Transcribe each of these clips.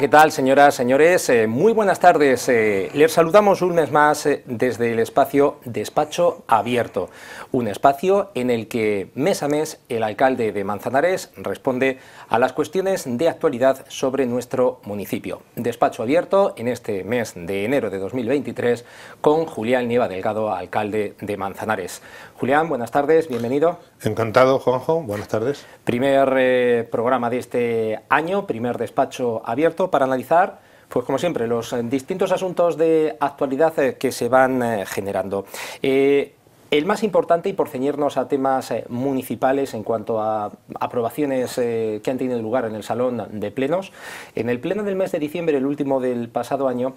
¿qué tal, señoras, señores? Eh, muy buenas tardes. Eh, les saludamos un mes más eh, desde el espacio Despacho Abierto, un espacio en el que mes a mes el alcalde de Manzanares responde a las cuestiones de actualidad sobre nuestro municipio. Despacho Abierto en este mes de enero de 2023 con Julián Nieva Delgado, alcalde de Manzanares. Julián, buenas tardes, bienvenido. Encantado, Juanjo, buenas tardes. Primer eh, programa de este año, primer despacho abierto para analizar pues como siempre, los eh, distintos asuntos de actualidad eh, que se van generando. el más importante, y por ceñirnos a temas municipales en cuanto a aprobaciones que han tenido lugar en el Salón de Plenos, en el Pleno del mes de diciembre, el último del pasado año,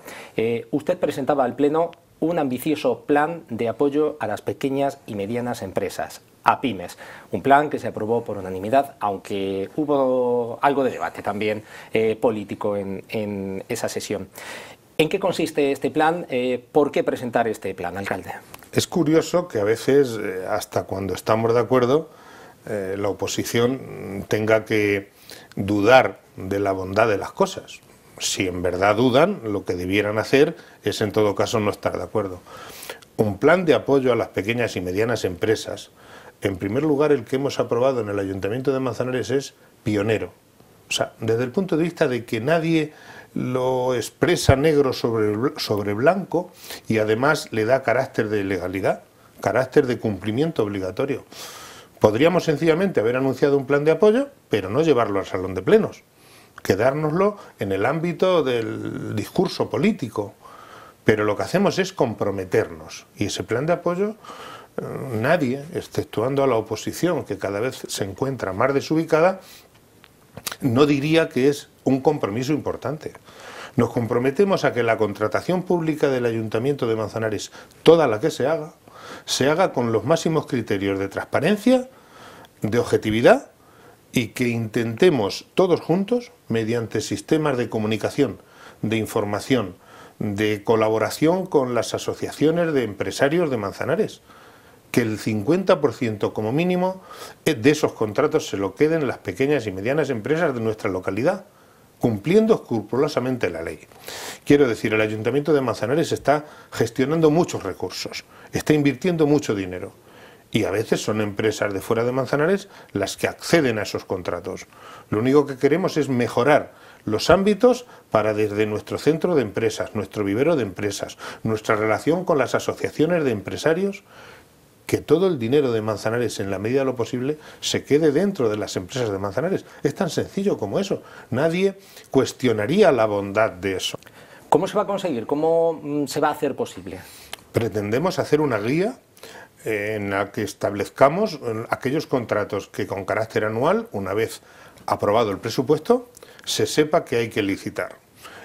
usted presentaba al Pleno un ambicioso plan de apoyo a las pequeñas y medianas empresas, a pymes. Un plan que se aprobó por unanimidad, aunque hubo algo de debate también eh, político en, esa sesión. ¿En qué consiste este plan? Eh, ¿Por qué presentar este plan, alcalde? Es curioso que a veces, eh, hasta cuando estamos de acuerdo, la oposición tenga que dudar de la bondad de las cosas si en verdad dudan, lo que debieran hacer es en todo caso no estar de acuerdo. Un plan de apoyo a las pequeñas y medianas empresas, en primer lugar el que hemos aprobado en el Ayuntamiento de Manzanares es pionero. O sea, desde el punto de vista de que nadie lo expresa negro sobre, sobre blanco y además le da carácter de legalidad, carácter de cumplimiento obligatorio. Podríamos sencillamente haber anunciado un plan de apoyo, pero no llevarlo al salón de plenos quedárnoslo en el ámbito del discurso político. Pero lo que hacemos es comprometernos. Y ese plan de apoyo, eh, nadie, exceptuando a la oposición, que cada vez se encuentra más desubicada, no diría que es un compromiso importante. Nos comprometemos a que la contratación pública del Ayuntamiento de Manzanares, toda la que se haga, se haga con los máximos criterios de transparencia, de objetividad y que intentemos todos juntos, mediante sistemas de comunicación, de información, de colaboración con las asociaciones de empresarios de Manzanares, que el 50% como mínimo de esos contratos se lo queden las pequeñas y medianas empresas de nuestra localidad, cumpliendo escrupulosamente la ley. Quiero decir, el Ayuntamiento de Manzanares está gestionando muchos recursos, está invirtiendo mucho dinero y a veces son empresas de fuera de Manzanares las que acceden a esos contratos. Lo único que queremos es mejorar los ámbitos para desde nuestro centro de empresas, nuestro vivero de empresas, nuestra relación con las asociaciones de empresarios, que todo el dinero de Manzanares, en la medida de lo posible, se quede dentro de las empresas de Manzanares. Es tan sencillo como eso. Nadie cuestionaría la bondad de eso. ¿Cómo se va a conseguir? ¿Cómo mm, se va a hacer posible? Pretendemos hacer una guía en la que establezcamos aquellos contratos que con carácter anual, una vez aprobado el presupuesto, se sepa que hay que licitar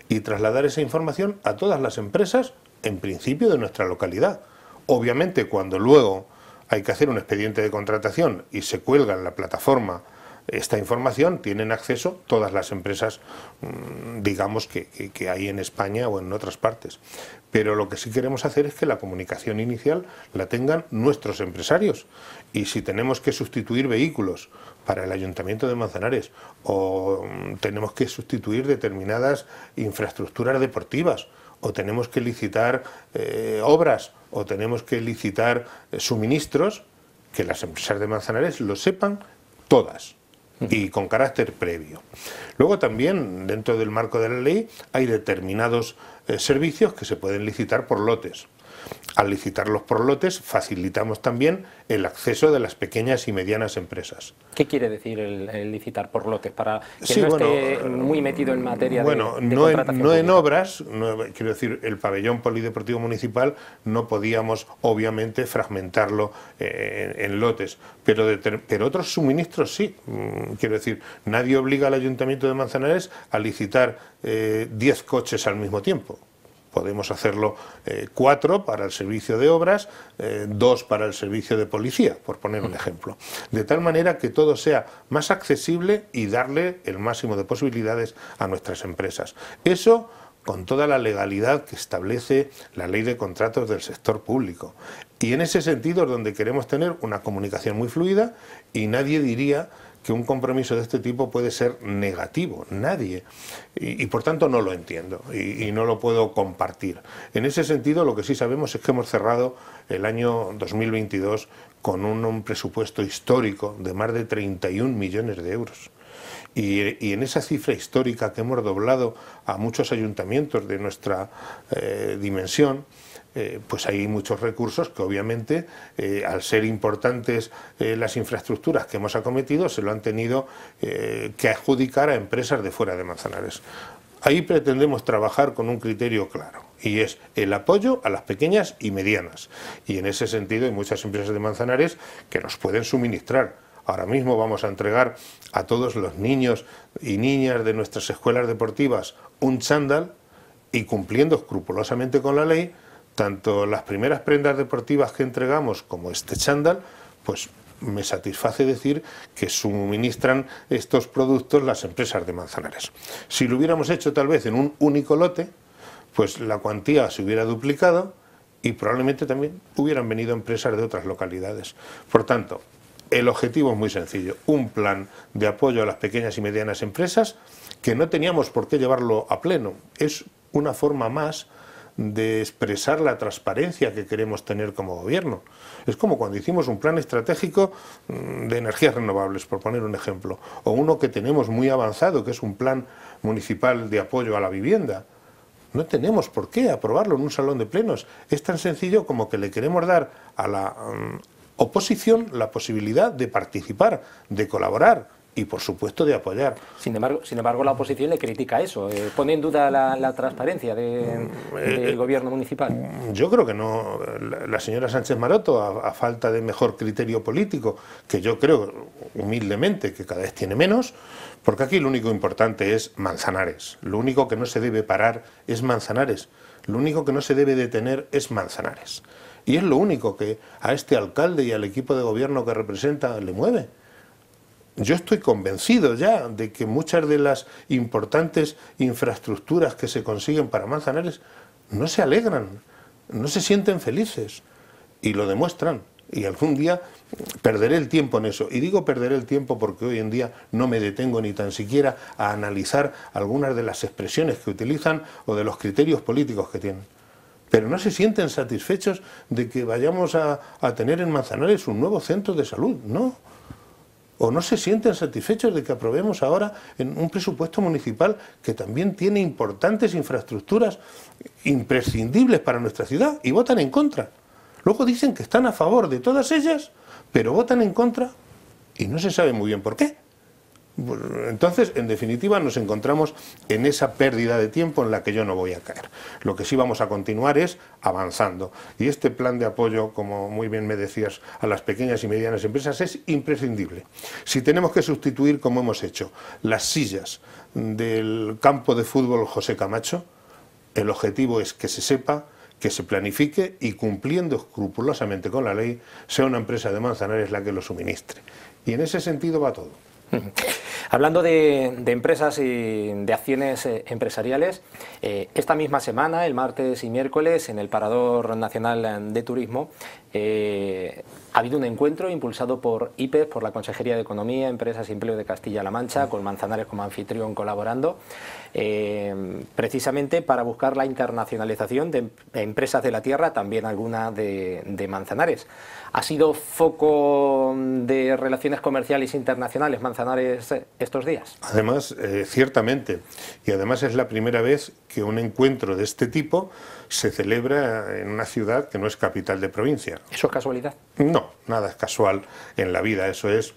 y trasladar esa información a todas las empresas, en principio, de nuestra localidad. Obviamente, cuando luego hay que hacer un expediente de contratación y se cuelga en la plataforma esta información, tienen acceso todas las empresas, mm, digamos, que, que hay en España o en otras partes pero lo que sí queremos hacer es que la comunicación inicial la tengan nuestros empresarios. Y si tenemos que sustituir vehículos para el Ayuntamiento de Manzanares o mm, tenemos que sustituir determinadas infraestructuras deportivas o tenemos que licitar eh, obras o tenemos que licitar eh, suministros, que las empresas de Manzanares lo sepan todas y con carácter previo. Luego también, dentro del marco de la ley, hay determinados eh, servicios que se pueden licitar por lotes. Al licitarlos por lotes, facilitamos también el acceso de las pequeñas y medianas empresas. ¿Qué quiere decir el, licitar por lotes? Para que no esté muy metido en materia de, de no, en, obras, quiero decir, el pabellón polideportivo municipal no podíamos, obviamente, fragmentarlo eh, en, lotes, pero, de, otros suministros sí. Mm, quiero decir, nadie obliga al Ayuntamiento de Manzanares a licitar 10 eh, coches al mismo tiempo. Podemos hacerlo eh, cuatro para el servicio de obras, eh, dos para el servicio de policía, por poner un ejemplo. De tal manera que todo sea más accesible y darle el máximo de posibilidades a nuestras empresas. Eso con toda la legalidad que establece la ley de contratos del sector público. Y en ese sentido es donde queremos tener una comunicación muy fluida y nadie diría que un compromiso de este tipo puede ser negativo, nadie. Y, por tanto no lo entiendo y, no lo puedo compartir. En ese sentido, lo que sí sabemos es que hemos cerrado el año 2022 con un, presupuesto histórico de más de 31 millones de euros. Y, en esa cifra histórica que hemos doblado a muchos ayuntamientos de nuestra eh, dimensión, eh, pues hay muchos recursos que obviamente eh, al ser importantes eh, las infraestructuras que hemos acometido se lo han tenido que adjudicar a empresas de fuera de Manzanares. Ahí pretendemos trabajar con un criterio claro y es el apoyo a las pequeñas y medianas. Y en ese sentido hay muchas empresas de Manzanares que nos pueden suministrar Ahora mismo vamos a entregar a todos los niños y niñas de nuestras escuelas deportivas un chándal y cumpliendo escrupulosamente con la ley, tanto las primeras prendas deportivas que entregamos como este chándal, pues me satisface decir que suministran estos productos las empresas de Manzanares. Si lo hubiéramos hecho tal vez en un único lote, pues la cuantía se hubiera duplicado y probablemente también hubieran venido empresas de otras localidades. Por tanto, el objetivo es muy sencillo, un plan de apoyo a las pequeñas y medianas empresas que no teníamos por qué llevarlo a pleno. Es una forma más de expresar la transparencia que queremos tener como gobierno. Es como cuando hicimos un plan estratégico mm, de energías renovables, por poner un ejemplo, o uno que tenemos muy avanzado, que es un plan municipal de apoyo a la vivienda. No tenemos por qué aprobarlo en un salón de plenos. Es tan sencillo como que le queremos dar a la mm, oposición la posibilidad de participar, de colaborar, y por supuesto de apoyar. Sin embargo, sin embargo la oposición le critica eso, eh, pone en duda la, transparencia de, mm, del eh, eh, gobierno municipal. Yo creo que no, la, señora Sánchez Maroto, a, falta de mejor criterio político, que yo creo humildemente que cada vez tiene menos, porque aquí lo único importante es Manzanares, lo único que no se debe parar es Manzanares, lo único que no se debe detener es Manzanares. Y es lo único que a este alcalde y al equipo de gobierno que representa le mueve yo estoy convencido ya de que muchas de las importantes infraestructuras que se consiguen para Manzanares no se alegran, no se sienten felices y lo demuestran. Y algún día perderé el tiempo en eso. Y digo perderé el tiempo porque hoy en día no me detengo ni tan siquiera a analizar algunas de las expresiones que utilizan o de los criterios políticos que tienen. Pero no se sienten satisfechos de que vayamos a, a tener en Manzanares un nuevo centro de salud, no o no se sienten satisfechos de que aprobemos ahora en un presupuesto municipal que también tiene importantes infraestructuras imprescindibles para nuestra ciudad y votan en contra. Luego dicen que están a favor de todas ellas, pero votan en contra y no se sabe muy bien por qué. Entonces, en definitiva, nos encontramos en esa pérdida de tiempo en la que yo no voy a caer. Lo que sí vamos a continuar es avanzando. Y este plan de apoyo, como muy bien me decías, a las pequeñas y medianas empresas es imprescindible. Si tenemos que sustituir, como hemos hecho, las sillas del campo de fútbol José Camacho, el objetivo es que se sepa que se planifique y cumpliendo escrupulosamente con la ley, sea una empresa de Manzanares la que lo suministre. Y en ese sentido va todo. Hablando de, empresas y de acciones eh, empresariales, eh, esta misma semana, el martes y miércoles, en el Parador Nacional de Turismo, eh, ha habido un encuentro impulsado por IPES, por la Consejería de Economía, Empresas y Empleo de Castilla-La Mancha, con Manzanares como anfitrión colaborando, precisamente para buscar la internacionalización de em-, empresas de la tierra, también algunas de Manzanares ha sido foco de relaciones comerciales internacionales Manzanares estos días. Además, eh, ciertamente, y además es la primera vez que un encuentro de este tipo se celebra en una ciudad que no es capital de provincia. ¿Eso es casualidad? No, nada es casual en la vida, eso es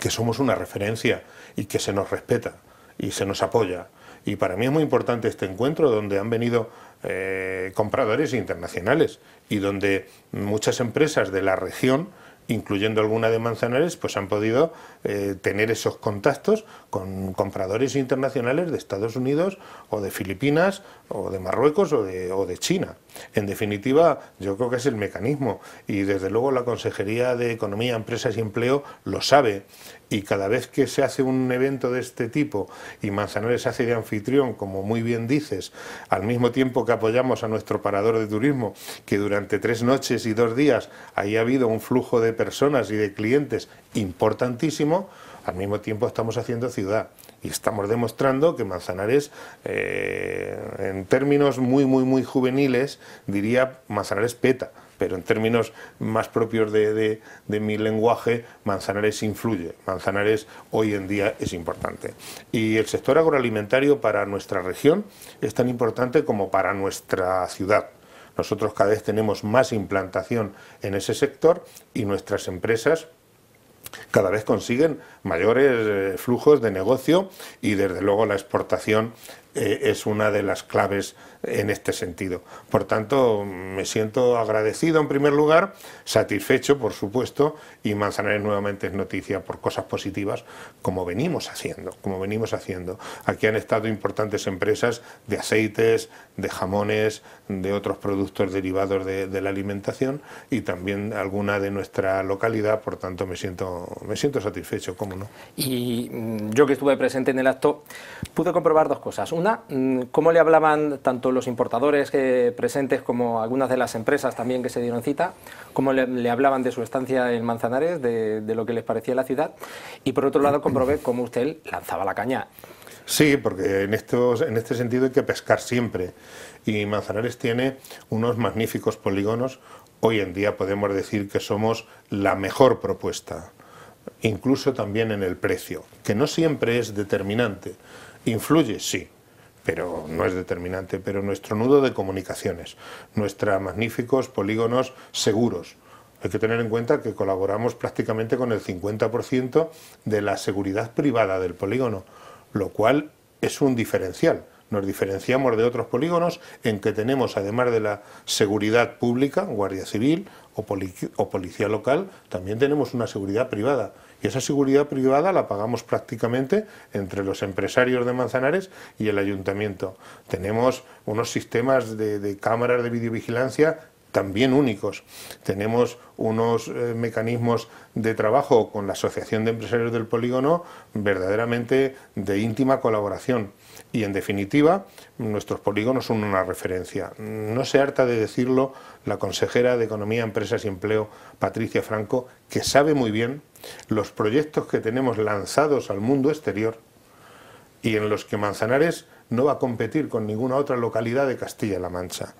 que somos una referencia y que se nos respeta y se nos apoya y para mí es muy importante este encuentro donde han venido eh, compradores internacionales y donde muchas empresas de la región incluyendo alguna de Manzanares, pues han podido eh, tener esos contactos con compradores internacionales de Estados Unidos o de Filipinas o de Marruecos o de China. En definitiva, yo creo que es el mecanismo y desde luego la Consejería de Economía, Empresas y Empleo lo sabe y cada vez que se hace un evento de este tipo y Manzanares hace de anfitrión, como muy bien dices, al mismo tiempo que apoyamos a nuestro parador de turismo, que durante tres noches y dos días haya ha habido un flujo de personas y de clientes importantísimo, al mismo tiempo estamos haciendo ciudad y estamos demostrando que Manzanares, eh, en términos muy, muy, muy juveniles, diría Manzanares peta pero en términos más propios de, de, mi lenguaje, Manzanares influye, Manzanares hoy en día es importante. Y el sector agroalimentario para nuestra región es tan importante como para nuestra ciudad. Nosotros cada vez tenemos más implantación en ese sector y nuestras empresas cada vez consiguen mayores eh, flujos de negocio y desde luego la exportación eh, es una de las claves en este sentido. Por tanto, me siento agradecido en primer lugar, satisfecho, por supuesto, y Manzanares nuevamente es noticia por cosas positivas, como venimos haciendo, como venimos haciendo. Aquí han estado importantes empresas de aceites, de jamones, de otros productos derivados de, la alimentación y también alguna de nuestra localidad, por tanto me siento, me siento satisfecho, cómo no. Y mm, yo que estuve presente en el acto, pude comprobar dos cosas. Mm, ¿cómo le hablaban tanto los importadores eh, presentes como algunas de las empresas también que se dieron cita? ¿Cómo le, hablaban de su estancia en Manzanares, de, lo que les parecía la ciudad? Y por otro lado, comprobé cómo usted lanzaba la caña. Sí, porque en, estos, en este sentido hay que pescar siempre. Y Manzanares tiene unos magníficos polígonos. Hoy en día podemos decir que somos la mejor propuesta incluso también en el precio, que no siempre es determinante. Influye, sí, pero no es determinante, pero nuestro nudo de comunicaciones, nuestros magníficos polígonos seguros. Hay que tener en cuenta que colaboramos prácticamente con el 50% de la seguridad privada del polígono, lo cual es un diferencial. Nos diferenciamos de otros polígonos en que tenemos, además de la seguridad pública, guardia civil o, o policía local, también tenemos una seguridad privada y esa seguridad privada la pagamos prácticamente entre los empresarios de Manzanares y el ayuntamiento. Tenemos unos sistemas de, cámaras de videovigilancia también únicos. Tenemos unos eh, mecanismos de trabajo con la Asociación de Empresarios del Polígono verdaderamente de íntima colaboración. Y en definitiva, nuestros polígonos son una referencia. No se harta de decirlo la consejera de Economía, Empresas y Empleo, Patricia Franco, que sabe muy bien los proyectos que tenemos lanzados al mundo exterior y en los que Manzanares no va a competir con ninguna otra localidad de Castilla-La Mancha.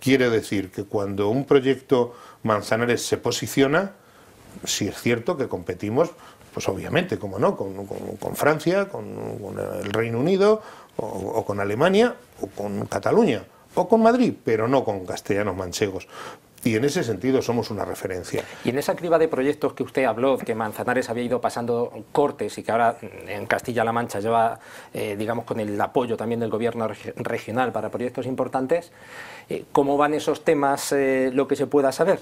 Quiere decir que cuando un proyecto Manzanares se posiciona, si es cierto que competimos, pues obviamente, como no, con, Francia, con, el Reino Unido, o con Alemania, o con Cataluña, o con Madrid, pero no con castellanos manchegos. Y en ese sentido somos una referencia. Y en esa criba de proyectos que usted habló, que Manzanares había ido pasando cortes y que ahora en Castilla-La Mancha lleva, eh, digamos, con el apoyo también del gobierno regional para proyectos importantes, eh, ¿cómo van esos temas, eh, lo que se pueda saber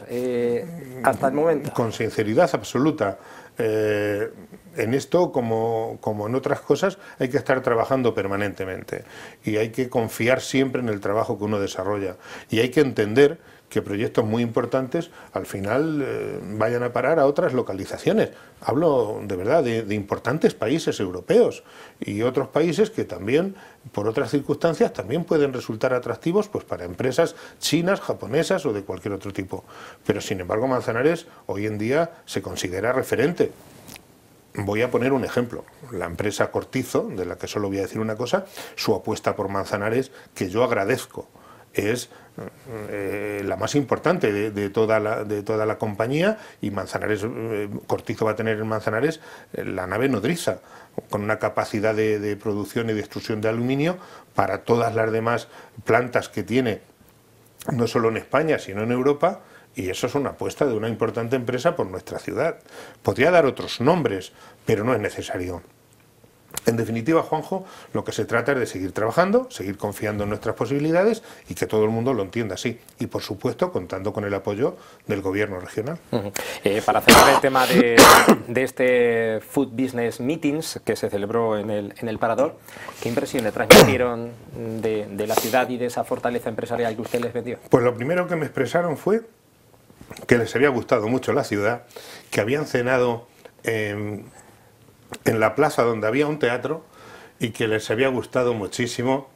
hasta el momento? Con sinceridad absoluta. en esto, como, como, en otras cosas, hay que estar trabajando permanentemente y hay que confiar siempre en el trabajo que uno desarrolla y hay que entender que proyectos muy importantes al final eh, vayan a parar a otras localizaciones. Hablo de verdad de, importantes países europeos y otros países que también, por otras circunstancias, también pueden resultar atractivos pues, para empresas chinas, japonesas o de cualquier otro tipo. Pero sin embargo, Manzanares hoy en día se considera referente. Voy a poner un ejemplo. La empresa Cortizo, de la que solo voy a decir una cosa, su apuesta por Manzanares, que yo agradezco es eh, la más importante de, toda la, de toda la compañía y Manzanares, eh, Cortizo va a tener en Manzanares eh, la nave nodriza, con una capacidad de, de producción y de extrusión de aluminio para todas las demás plantas que tiene, no solo en España, sino en Europa, y eso es una apuesta de una importante empresa por nuestra ciudad. Podría dar otros nombres, pero no es necesario. En definitiva, Juanjo, lo que se trata es de seguir trabajando, seguir confiando en nuestras posibilidades y que todo el mundo lo entienda así. Y, por supuesto, contando con el apoyo del gobierno regional. Eh, para cerrar el tema de, este Food Business Meetings que se celebró en el, en el Parador, ¿qué impresión le transmitieron de, la ciudad y de esa fortaleza empresarial que usted les vendió? Pues lo primero que me expresaron fue que les había gustado mucho la ciudad, que habían cenado... en en la plaza donde había un teatro y que les había gustado muchísimo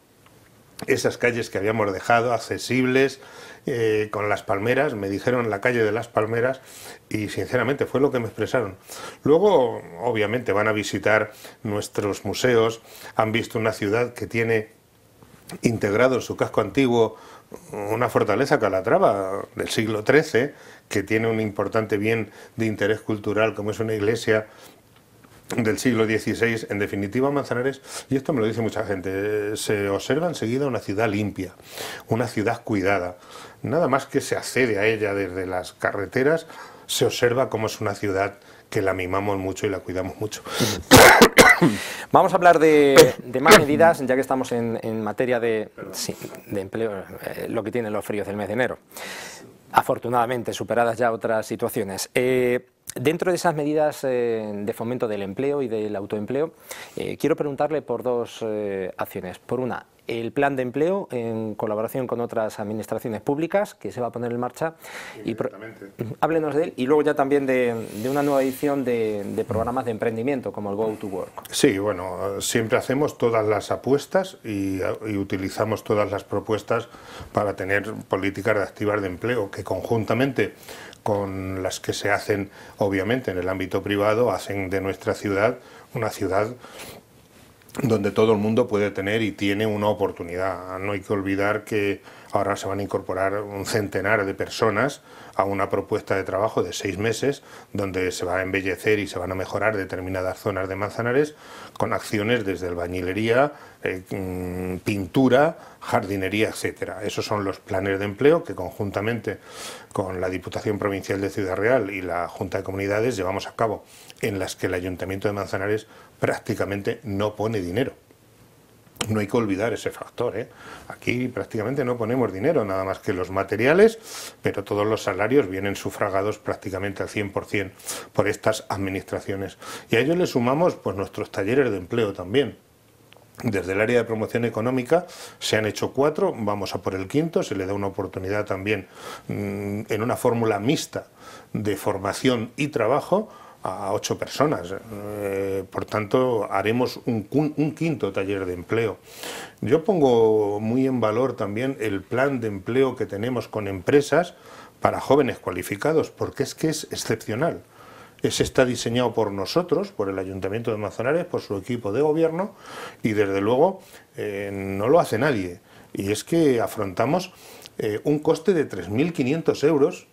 esas calles que habíamos dejado accesibles eh, con las palmeras, me dijeron la calle de las palmeras y sinceramente fue lo que me expresaron. Luego, obviamente, van a visitar nuestros museos, han visto una ciudad que tiene integrado en su casco antiguo una fortaleza calatrava del siglo XIII, que tiene un importante bien de interés cultural como es una iglesia del siglo XVI, en definitiva Manzanares, y esto me lo dice mucha gente, se observa enseguida una ciudad limpia, una ciudad cuidada. Nada más que se accede a ella desde las carreteras, se observa como es una ciudad que la mimamos mucho y la cuidamos mucho. Vamos a hablar de, más medidas, ya que estamos en, materia de, empleo, eh, lo que tienen los fríos del mes de enero. Afortunadamente, superadas ya otras situaciones. Eh, Dentro de esas medidas eh, de fomento del empleo y del autoempleo, eh, quiero preguntarle por dos eh, acciones. Por una, el plan de empleo en colaboración con otras administraciones públicas que se va a poner en marcha. Y háblenos de él y luego ya también de, una nueva edición de, programas de emprendimiento como el Go to Work. Sí, bueno, siempre hacemos todas las apuestas y, utilizamos todas las propuestas para tener políticas de activar de empleo que conjuntamente con las que se hacen obviamente en el ámbito privado hacen de nuestra ciudad una ciudad donde todo el mundo puede tener y tiene una oportunidad. No hay que olvidar que ahora se van a incorporar un centenar de personas a una propuesta de trabajo de seis meses, donde se va a embellecer y se van a mejorar determinadas zonas de Manzanares con acciones desde el bañilería... Eh, mm, pintura, jardinería, etcétera. Esos son los planes de empleo que conjuntamente con la Diputación Provincial de Ciudad Real y la Junta de Comunidades llevamos a cabo, en las que el Ayuntamiento de Manzanares prácticamente no pone dinero. No hay que olvidar ese factor. ¿eh? Aquí prácticamente no ponemos dinero, nada más que los materiales, pero todos los salarios vienen sufragados prácticamente al 100% por estas administraciones. Y a ello le sumamos pues, nuestros talleres de empleo también. Desde el área de promoción económica se han hecho cuatro, vamos a por el quinto, se le da una oportunidad también mm, en una fórmula mixta de formación y trabajo a ocho personas. Eh, por tanto, haremos un, quinto taller de empleo. Yo pongo muy en valor también el plan de empleo que tenemos con empresas para jóvenes cualificados, porque es que es excepcional. Ese está diseñado por nosotros, por el Ayuntamiento de Manzanares, por su equipo de gobierno, y desde luego eh, no lo hace nadie. Y es que afrontamos eh, un coste de 3.500 euros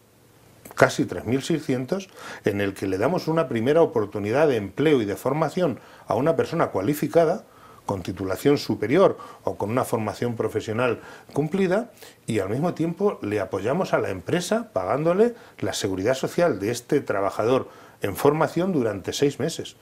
casi 3.600, en el que le damos una primera oportunidad de empleo y de formación a una persona cualificada, con titulación superior o con una formación profesional cumplida y al mismo tiempo le apoyamos a la empresa pagándole la seguridad social de este trabajador en formación durante seis meses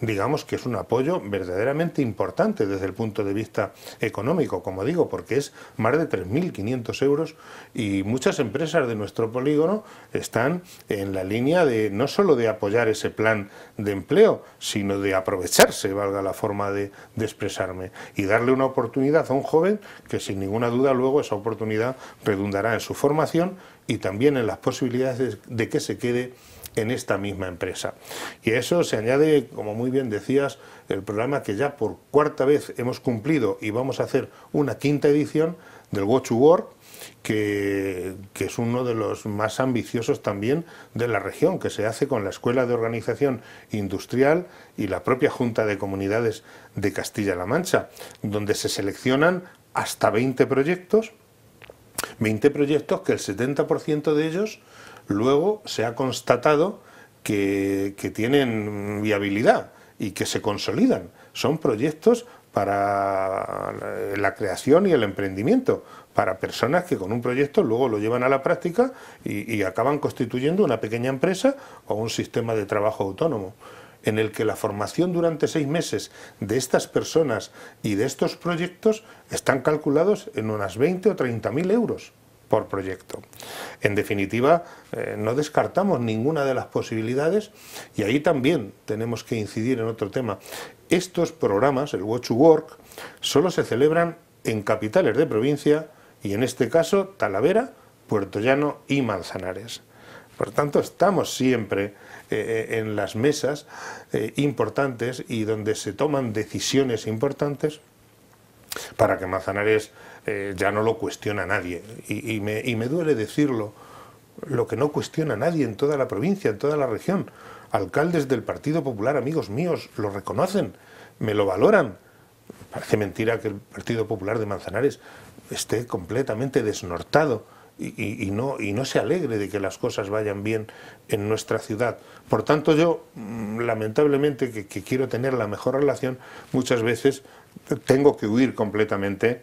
digamos que es un apoyo verdaderamente importante desde el punto de vista económico, como digo, porque es más de 3.500 euros y muchas empresas de nuestro polígono están en la línea de no solo de apoyar ese plan de empleo, sino de aprovecharse, valga la forma de, expresarme, y darle una oportunidad a un joven que sin ninguna duda luego esa oportunidad redundará en su formación y también en las posibilidades de que se quede en esta misma empresa. Y a eso se añade, como muy bien decías, el programa que ya por cuarta vez hemos cumplido y vamos a hacer una quinta edición del Watch War, que, que, es uno de los más ambiciosos también de la región, que se hace con la Escuela de Organización Industrial y la propia Junta de Comunidades de Castilla-La Mancha, donde se seleccionan hasta 20 proyectos, 20 proyectos que el 70% de ellos luego se ha constatado que, tienen viabilidad y que se consolidan. Son proyectos para la creación y el emprendimiento, para personas que con un proyecto luego lo llevan a la práctica y, y, acaban constituyendo una pequeña empresa o un sistema de trabajo autónomo, en el que la formación durante seis meses de estas personas y de estos proyectos están calculados en unas 20 o 30 mil euros por proyecto. En definitiva, eh, no descartamos ninguna de las posibilidades y ahí también tenemos que incidir en otro tema. Estos programas, el Watch Work, solo se celebran en capitales de provincia y en este caso Talavera, Puerto Llano y Manzanares. Por tanto, estamos siempre eh, eh, en las mesas importantes y donde se toman decisiones importantes para que Manzanares eh, ya no lo cuestiona nadie. Y, me, duele decirlo, lo que no cuestiona nadie en toda la provincia, en toda la región. Alcaldes del Partido Popular, amigos míos, lo reconocen, me lo valoran. Parece mentira que el Partido Popular de Manzanares esté completamente desnortado y, no, se alegre de que las cosas vayan bien en nuestra ciudad. Por tanto, yo, mm, lamentablemente, que, que quiero tener la mejor relación, muchas veces tengo que huir completamente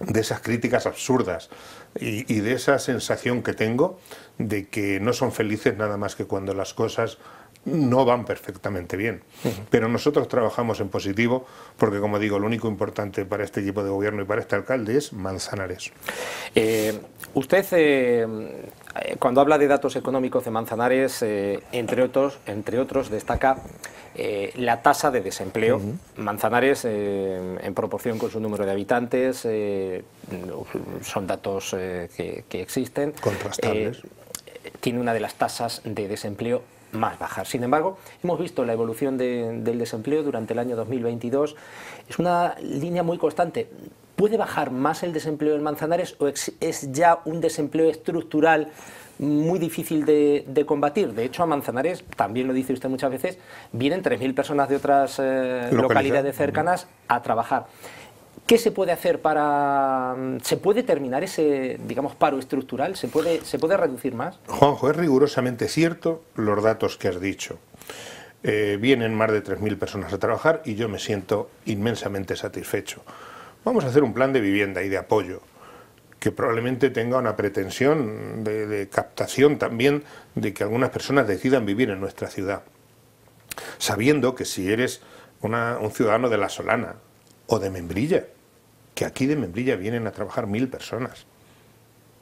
de esas críticas absurdas y, de esa sensación que tengo de que no son felices nada más que cuando las cosas no van perfectamente bien. Pero nosotros trabajamos en positivo porque, como digo, lo único importante para este equipo de gobierno y para este alcalde es Manzanares. Eh, usted, eh, cuando habla de datos económicos de Manzanares, eh, entre, otros, entre otros, destaca eh, la tasa de desempleo. Manzanares, eh, en proporción con su número de habitantes, eh, son datos que, existen. Contrastables. tiene una de las tasas de desempleo más bajas. Sin embargo, hemos visto la evolución del desempleo durante el año 2022. Es una línea muy constante. ¿Puede bajar más el desempleo en Manzanares o es ya un desempleo estructural muy difícil de, de, combatir. De hecho, a Manzanares, también lo dice usted muchas veces, vienen 3.000 personas de otras eh, localidades cercanas a trabajar. ¿Qué se puede hacer para... Mm, ¿Se puede terminar ese, digamos, paro estructural? ¿Se puede, ¿Se puede reducir más? Juanjo, es rigurosamente cierto los datos que has dicho. Eh, vienen más de 3.000 personas a trabajar y yo me siento inmensamente satisfecho. Vamos a hacer un plan de vivienda y de apoyo que probablemente tenga una pretensión de, captación también de que algunas personas decidan vivir en nuestra ciudad. Sabiendo que si eres un ciudadano de La Solana o de Membrilla, que aquí de Membrilla vienen a trabajar mil personas.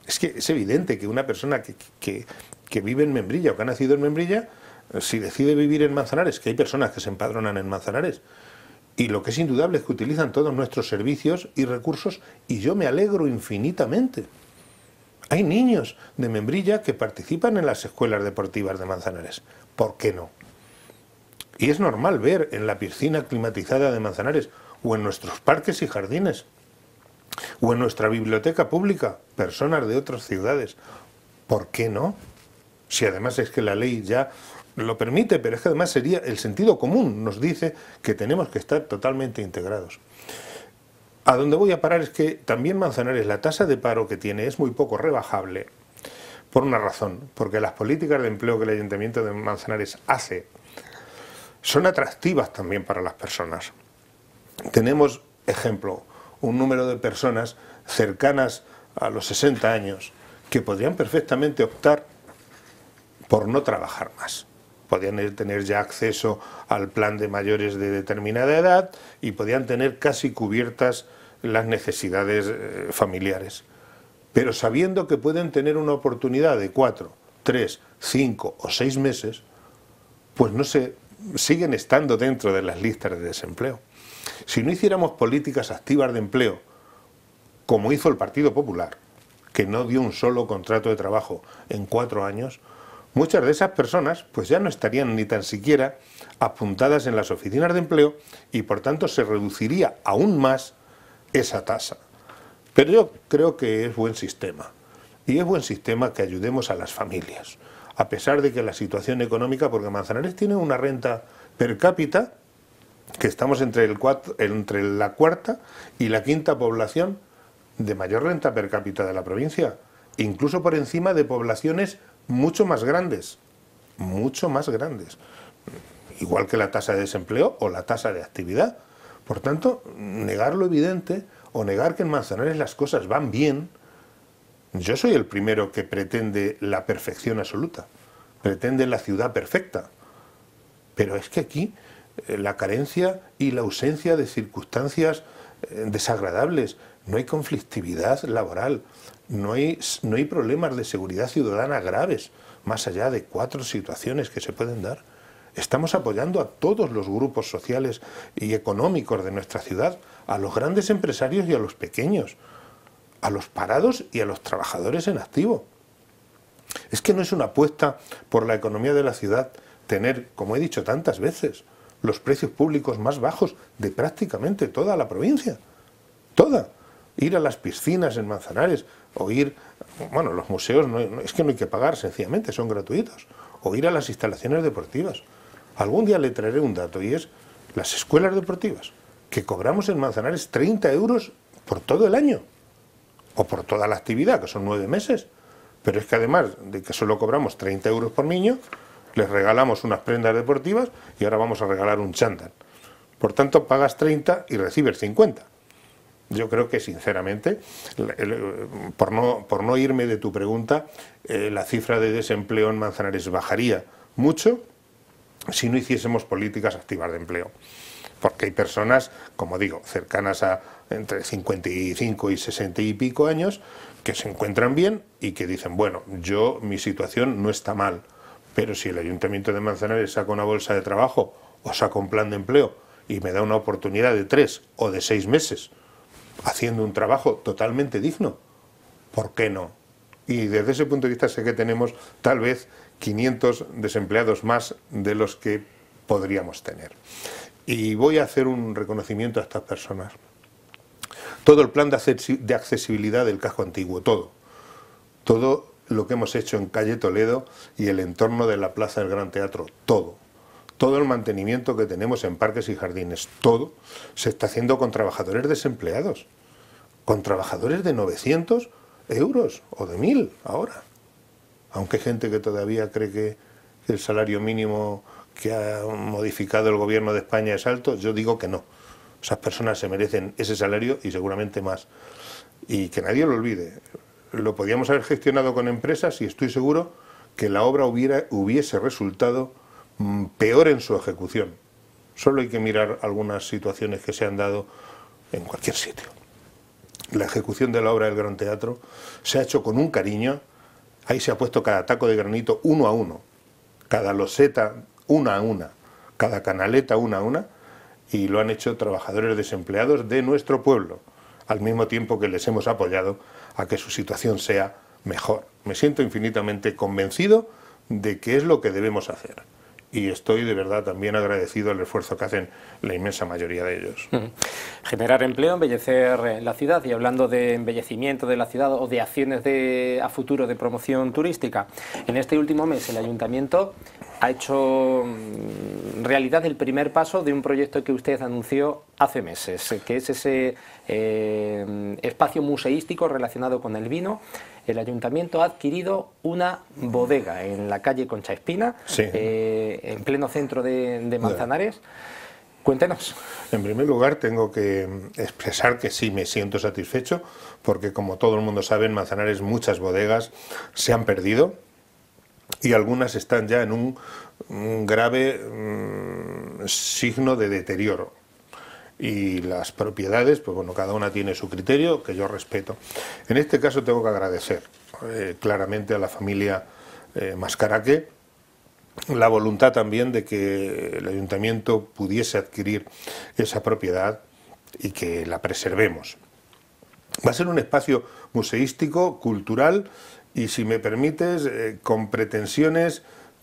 Es que es evidente que una persona que, que, que vive en Membrilla o que ha nacido en Membrilla, eh, si decide vivir en Manzanares, que hay personas que se empadronan en Manzanares, y lo que es indudable es que utilizan todos nuestros servicios y recursos y yo me alegro infinitamente. Hay niños de membrilla que participan en las escuelas deportivas de Manzanares. ¿Por qué no? Y es normal ver en la piscina climatizada de Manzanares o en nuestros parques y jardines o en nuestra biblioteca pública personas de otras ciudades. ¿Por qué no? Si además es que la ley ya lo permite, pero es que además sería el sentido común, nos dice que tenemos que estar totalmente integrados. A donde voy a parar es que también Manzanares la tasa de paro que tiene es muy poco rebajable por una razón, porque las políticas de empleo que el Ayuntamiento de Manzanares hace son atractivas también para las personas. Tenemos, ejemplo, un número de personas cercanas a los 60 años que podrían perfectamente optar por no trabajar más podían tener ya acceso al plan de mayores de determinada edad y podían tener casi cubiertas las necesidades eh, familiares. Pero sabiendo que pueden tener una oportunidad de cuatro, tres, cinco o seis meses, pues no se siguen estando dentro de las listas de desempleo. Si no hiciéramos políticas activas de empleo, como hizo el Partido Popular, que no dio un solo contrato de trabajo en cuatro años, muchas de esas personas pues ya no estarían ni tan siquiera apuntadas en las oficinas de empleo y por tanto se reduciría aún más esa tasa. Pero yo creo que es buen sistema y es buen sistema que ayudemos a las familias, a pesar de que la situación económica, porque Manzanares tiene una renta per cápita que estamos entre, el entre la cuarta y la quinta población de mayor renta per cápita de la provincia, incluso por encima de poblaciones mucho más grandes, mucho más grandes, igual que la tasa de desempleo o la tasa de actividad. Por tanto, negar lo evidente o negar que en Manzanares las cosas van bien, yo soy el primero que pretende la perfección absoluta, pretende la ciudad perfecta. Pero es que aquí eh, la carencia y la ausencia de circunstancias eh, desagradables, no hay conflictividad laboral, no hay, problemas de seguridad ciudadana graves, más allá de cuatro situaciones que se pueden dar. Estamos apoyando a todos los grupos sociales y económicos de nuestra ciudad, a los grandes empresarios y a los pequeños, a los parados y a los trabajadores en activo. Es que no es una apuesta por la economía de la ciudad tener, como he dicho tantas veces, los precios públicos más bajos de prácticamente toda la provincia. Toda. Ir a las piscinas en Manzanares, o ir, bueno, los museos no, es que no hay que pagar, sencillamente, son gratuitos, o ir a las instalaciones deportivas. Algún día le traeré un dato y es las escuelas deportivas, que cobramos en Manzanares 30 euros por todo el año, o por toda la actividad, que son nueve meses. Pero es que además de que solo cobramos 30 euros por niño, les regalamos unas prendas deportivas y ahora vamos a regalar un chándal. Por tanto, pagas 30 y recibes 50. Yo creo que sinceramente, por no, irme de tu pregunta, eh, la cifra de desempleo en Manzanares bajaría mucho si no hiciésemos políticas activas de empleo. Porque hay personas, como digo, cercanas a entre 55 y 60 y pico años, que se encuentran bien y que dicen, bueno, yo mi situación no está mal, pero si el ayuntamiento de Manzanares saca una bolsa de trabajo o saca un plan de empleo y me da una oportunidad de tres o de seis meses, haciendo un trabajo totalmente digno. ¿Por qué no? Y desde ese punto de vista sé que tenemos tal vez 500 desempleados más de los que podríamos tener. Y voy a hacer un reconocimiento a estas personas. Todo el plan de accesibilidad del casco antiguo, todo. Todo lo que hemos hecho en Calle Toledo y el entorno de la Plaza del Gran Teatro, todo todo el mantenimiento que tenemos en parques y jardines, todo se está haciendo con trabajadores desempleados, con trabajadores de 900 euros o de 1000 ahora. Aunque hay gente que todavía cree que el salario mínimo que ha modificado el gobierno de España es alto, yo digo que no. Esas personas se merecen ese salario y seguramente más. Y que nadie lo olvide. Lo podíamos haber gestionado con empresas y estoy seguro que la obra hubiera, hubiese resultado Mm, peor en su ejecución. Solo hay que mirar algunas situaciones que se han dado en cualquier sitio. La ejecución de la obra del Gran Teatro se ha hecho con un cariño. Ahí se ha puesto cada taco de granito uno a uno, cada loseta una a una, cada canaleta una a una, y lo han hecho trabajadores desempleados de nuestro pueblo, al mismo tiempo que les hemos apoyado a que su situación sea mejor. Me siento infinitamente convencido de que es lo que debemos hacer y estoy de verdad también agradecido al esfuerzo que hacen la inmensa mayoría de ellos. Generar empleo, embellecer eh, la ciudad y hablando de embellecimiento de la ciudad o de acciones de, a futuro de promoción turística, en este último mes el ayuntamiento ha hecho mm, realidad el primer paso de un proyecto que usted anunció hace meses, eh, que es ese eh, espacio museístico relacionado con el vino, el ayuntamiento ha adquirido una bodega en la calle Concha Espina, eh, en pleno centro de, Manzanares. Cuéntenos. En primer lugar, tengo que expresar que sí me siento satisfecho, porque como todo el mundo sabe, en Manzanares muchas bodegas se han perdido y algunas están ya en un grave mm, signo de deterioro y las propiedades, pues bueno, cada una tiene su criterio que yo respeto. En este caso tengo que agradecer eh, claramente a la familia eh, Mascaraque la voluntad también de que el ayuntamiento pudiese adquirir esa propiedad y que la preservemos. Va a ser un espacio museístico, cultural y, si me permites, eh, con pretensiones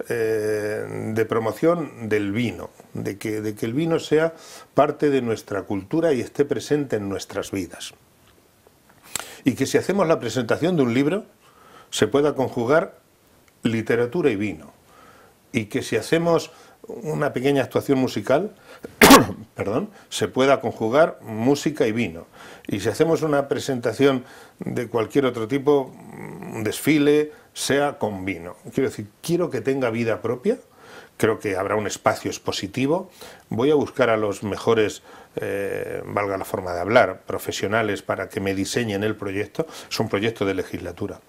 eh, de promoción del vino, de que, de que el vino sea parte de nuestra cultura y esté presente en nuestras vidas. Y que si hacemos la presentación de un libro, se pueda conjugar literatura y vino. Y que si hacemos una pequeña actuación musical, perdón, se pueda conjugar música y vino. Y si hacemos una presentación de cualquier otro tipo, un desfile, sea con vino. Quiero decir, quiero que tenga vida propia, creo que habrá un espacio expositivo. Voy a buscar a los mejores, eh, valga la forma de hablar, profesionales para que me diseñen el proyecto. Es un proyecto de legislatura.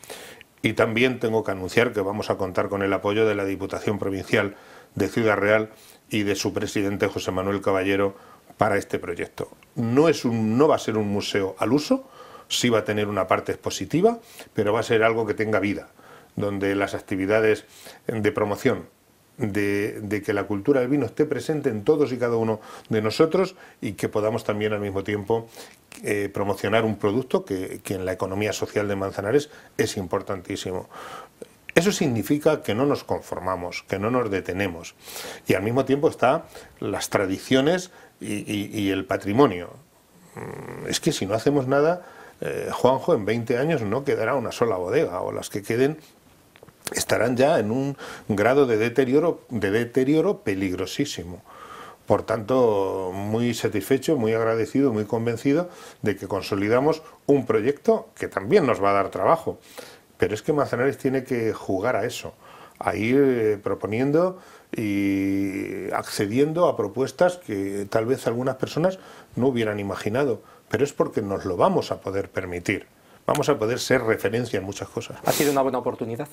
Y también tengo que anunciar que vamos a contar con el apoyo de la Diputación Provincial de Ciudad Real y de su presidente José Manuel Caballero para este proyecto. No, es un, no va a ser un museo al uso, sí va a tener una parte expositiva, pero va a ser algo que tenga vida, donde las actividades de promoción de, que la cultura del vino esté presente en todos y cada uno de nosotros y que podamos también al mismo tiempo eh, promocionar un producto que, en la economía social de Manzanares es importantísimo. Eso significa que no nos conformamos, que no nos detenemos. Y al mismo tiempo están las tradiciones y, el patrimonio. Mm, es que si no hacemos nada, eh, Juanjo en 20 años no quedará una sola bodega o las que queden estarán ya en un grado de deterioro, de deterioro peligrosísimo. Por tanto, muy satisfecho, muy agradecido, muy convencido de que consolidamos un proyecto que también nos va a dar trabajo. Pero es que Manzanares tiene que jugar a eso, a ir eh, proponiendo y accediendo a propuestas que tal vez algunas personas no hubieran imaginado, pero es porque nos lo vamos a poder permitir vamos a poder ser referencia en muchas cosas. ¿Ha sido una buena oportunidad?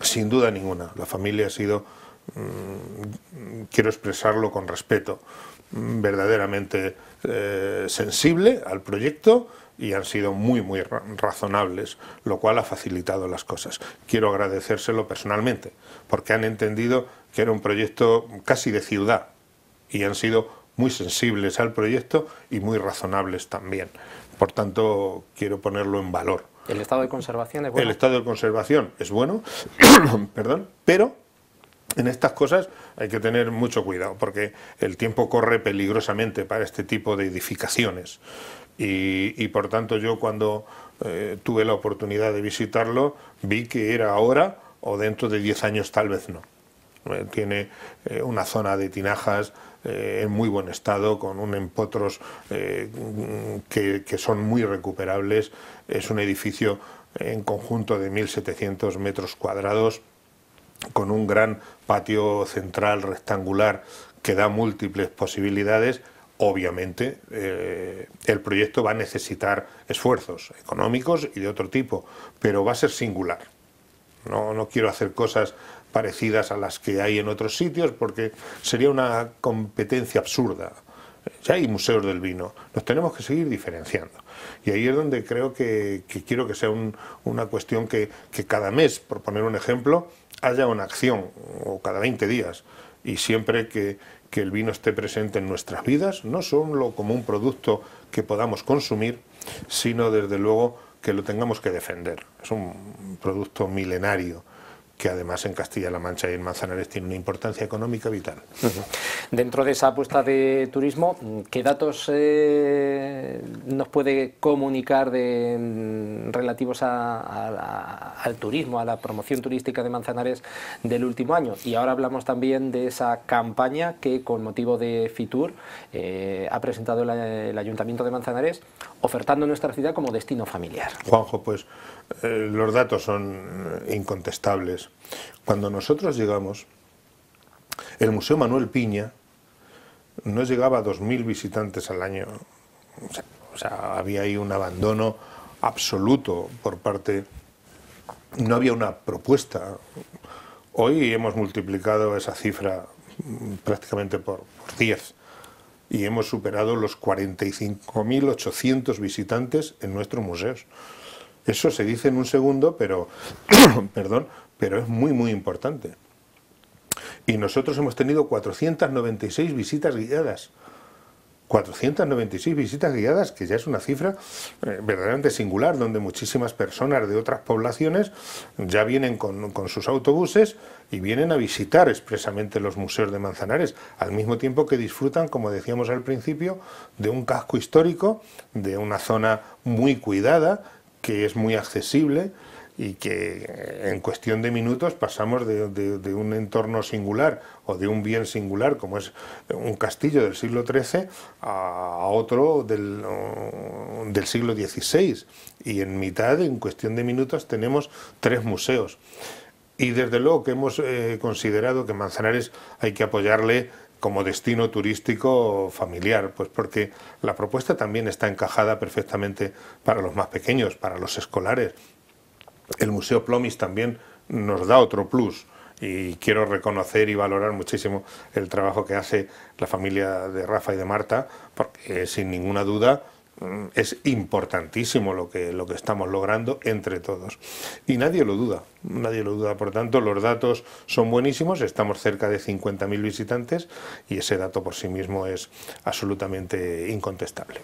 Sin duda ninguna. La familia ha sido, mm, quiero expresarlo con respeto, mm, verdaderamente eh, sensible al proyecto y han sido muy, muy razonables, lo cual ha facilitado las cosas. Quiero agradecérselo personalmente, porque han entendido que era un proyecto casi de ciudad y han sido muy sensibles al proyecto y muy razonables también. Por tanto, quiero ponerlo en valor. ¿El estado de conservación es bueno? El estado de conservación es bueno, perdón, pero en estas cosas hay que tener mucho cuidado porque el tiempo corre peligrosamente para este tipo de edificaciones. Y, por tanto yo cuando eh, tuve la oportunidad de visitarlo vi que era ahora o dentro de 10 años tal vez no. Eh, tiene eh, una zona de tinajas eh, en muy buen estado, con un empotros eh, que, son muy recuperables. Es un edificio en conjunto de 1.700 metros cuadrados, con un gran patio central rectangular que da múltiples posibilidades obviamente eh, el proyecto va a necesitar esfuerzos económicos y de otro tipo, pero va a ser singular. No, no quiero hacer cosas parecidas a las que hay en otros sitios, porque sería una competencia absurda. Ya hay museos del vino, nos tenemos que seguir diferenciando. Y ahí es donde creo que, que quiero que sea un, una cuestión que, que cada mes, por poner un ejemplo, haya una acción, o cada 20 días, y siempre que, que el vino esté presente en nuestras vidas, no solo como un producto que podamos consumir, sino desde luego que lo tengamos que defender. Es un producto milenario que además en Castilla-La Mancha y en Manzanares tiene una importancia económica vital. Dentro de esa apuesta de turismo, ¿qué datos eh, nos puede comunicar de, mm, relativos al turismo, a la promoción turística de Manzanares del último año? Y ahora hablamos también de esa campaña que con motivo de FITUR eh, ha presentado el, el Ayuntamiento de Manzanares, ofertando nuestra ciudad como destino familiar. Juanjo, pues eh, los datos son eh, incontestables. Cuando nosotros llegamos, el Museo Manuel Piña no llegaba a 2.000 visitantes al año. O sea, había ahí un abandono absoluto por parte... No había una propuesta. Hoy hemos multiplicado esa cifra mm, prácticamente por 10 y hemos superado los 45.800 visitantes en nuestros museos. Eso se dice en un segundo, pero, perdón, pero es muy, muy importante. Y nosotros hemos tenido 496 visitas guiadas. 496 visitas guiadas, que ya es una cifra eh, verdaderamente singular, donde muchísimas personas de otras poblaciones ya vienen con, con, sus autobuses y vienen a visitar expresamente los museos de Manzanares, al mismo tiempo que disfrutan, como decíamos al principio, de un casco histórico, de una zona muy cuidada que es muy accesible y que eh, en cuestión de minutos pasamos de, un entorno singular o de un bien singular como es un castillo del siglo XIII a otro del, mm, siglo XVI y en mitad en cuestión de minutos tenemos tres museos y desde luego que hemos eh, considerado que Manzanares hay que apoyarle como destino turístico familiar, pues porque la propuesta también está encajada perfectamente para los más pequeños, para los escolares. El Museo Plomis también nos da otro plus y quiero reconocer y valorar muchísimo el trabajo que hace la familia de Rafa y de Marta, porque eh, sin ninguna duda Mm, es importantísimo lo que, estamos logrando entre todos. Y nadie lo duda, nadie lo duda. Por tanto, los datos son buenísimos, estamos cerca de 50.000 visitantes y ese dato por sí mismo es absolutamente incontestable.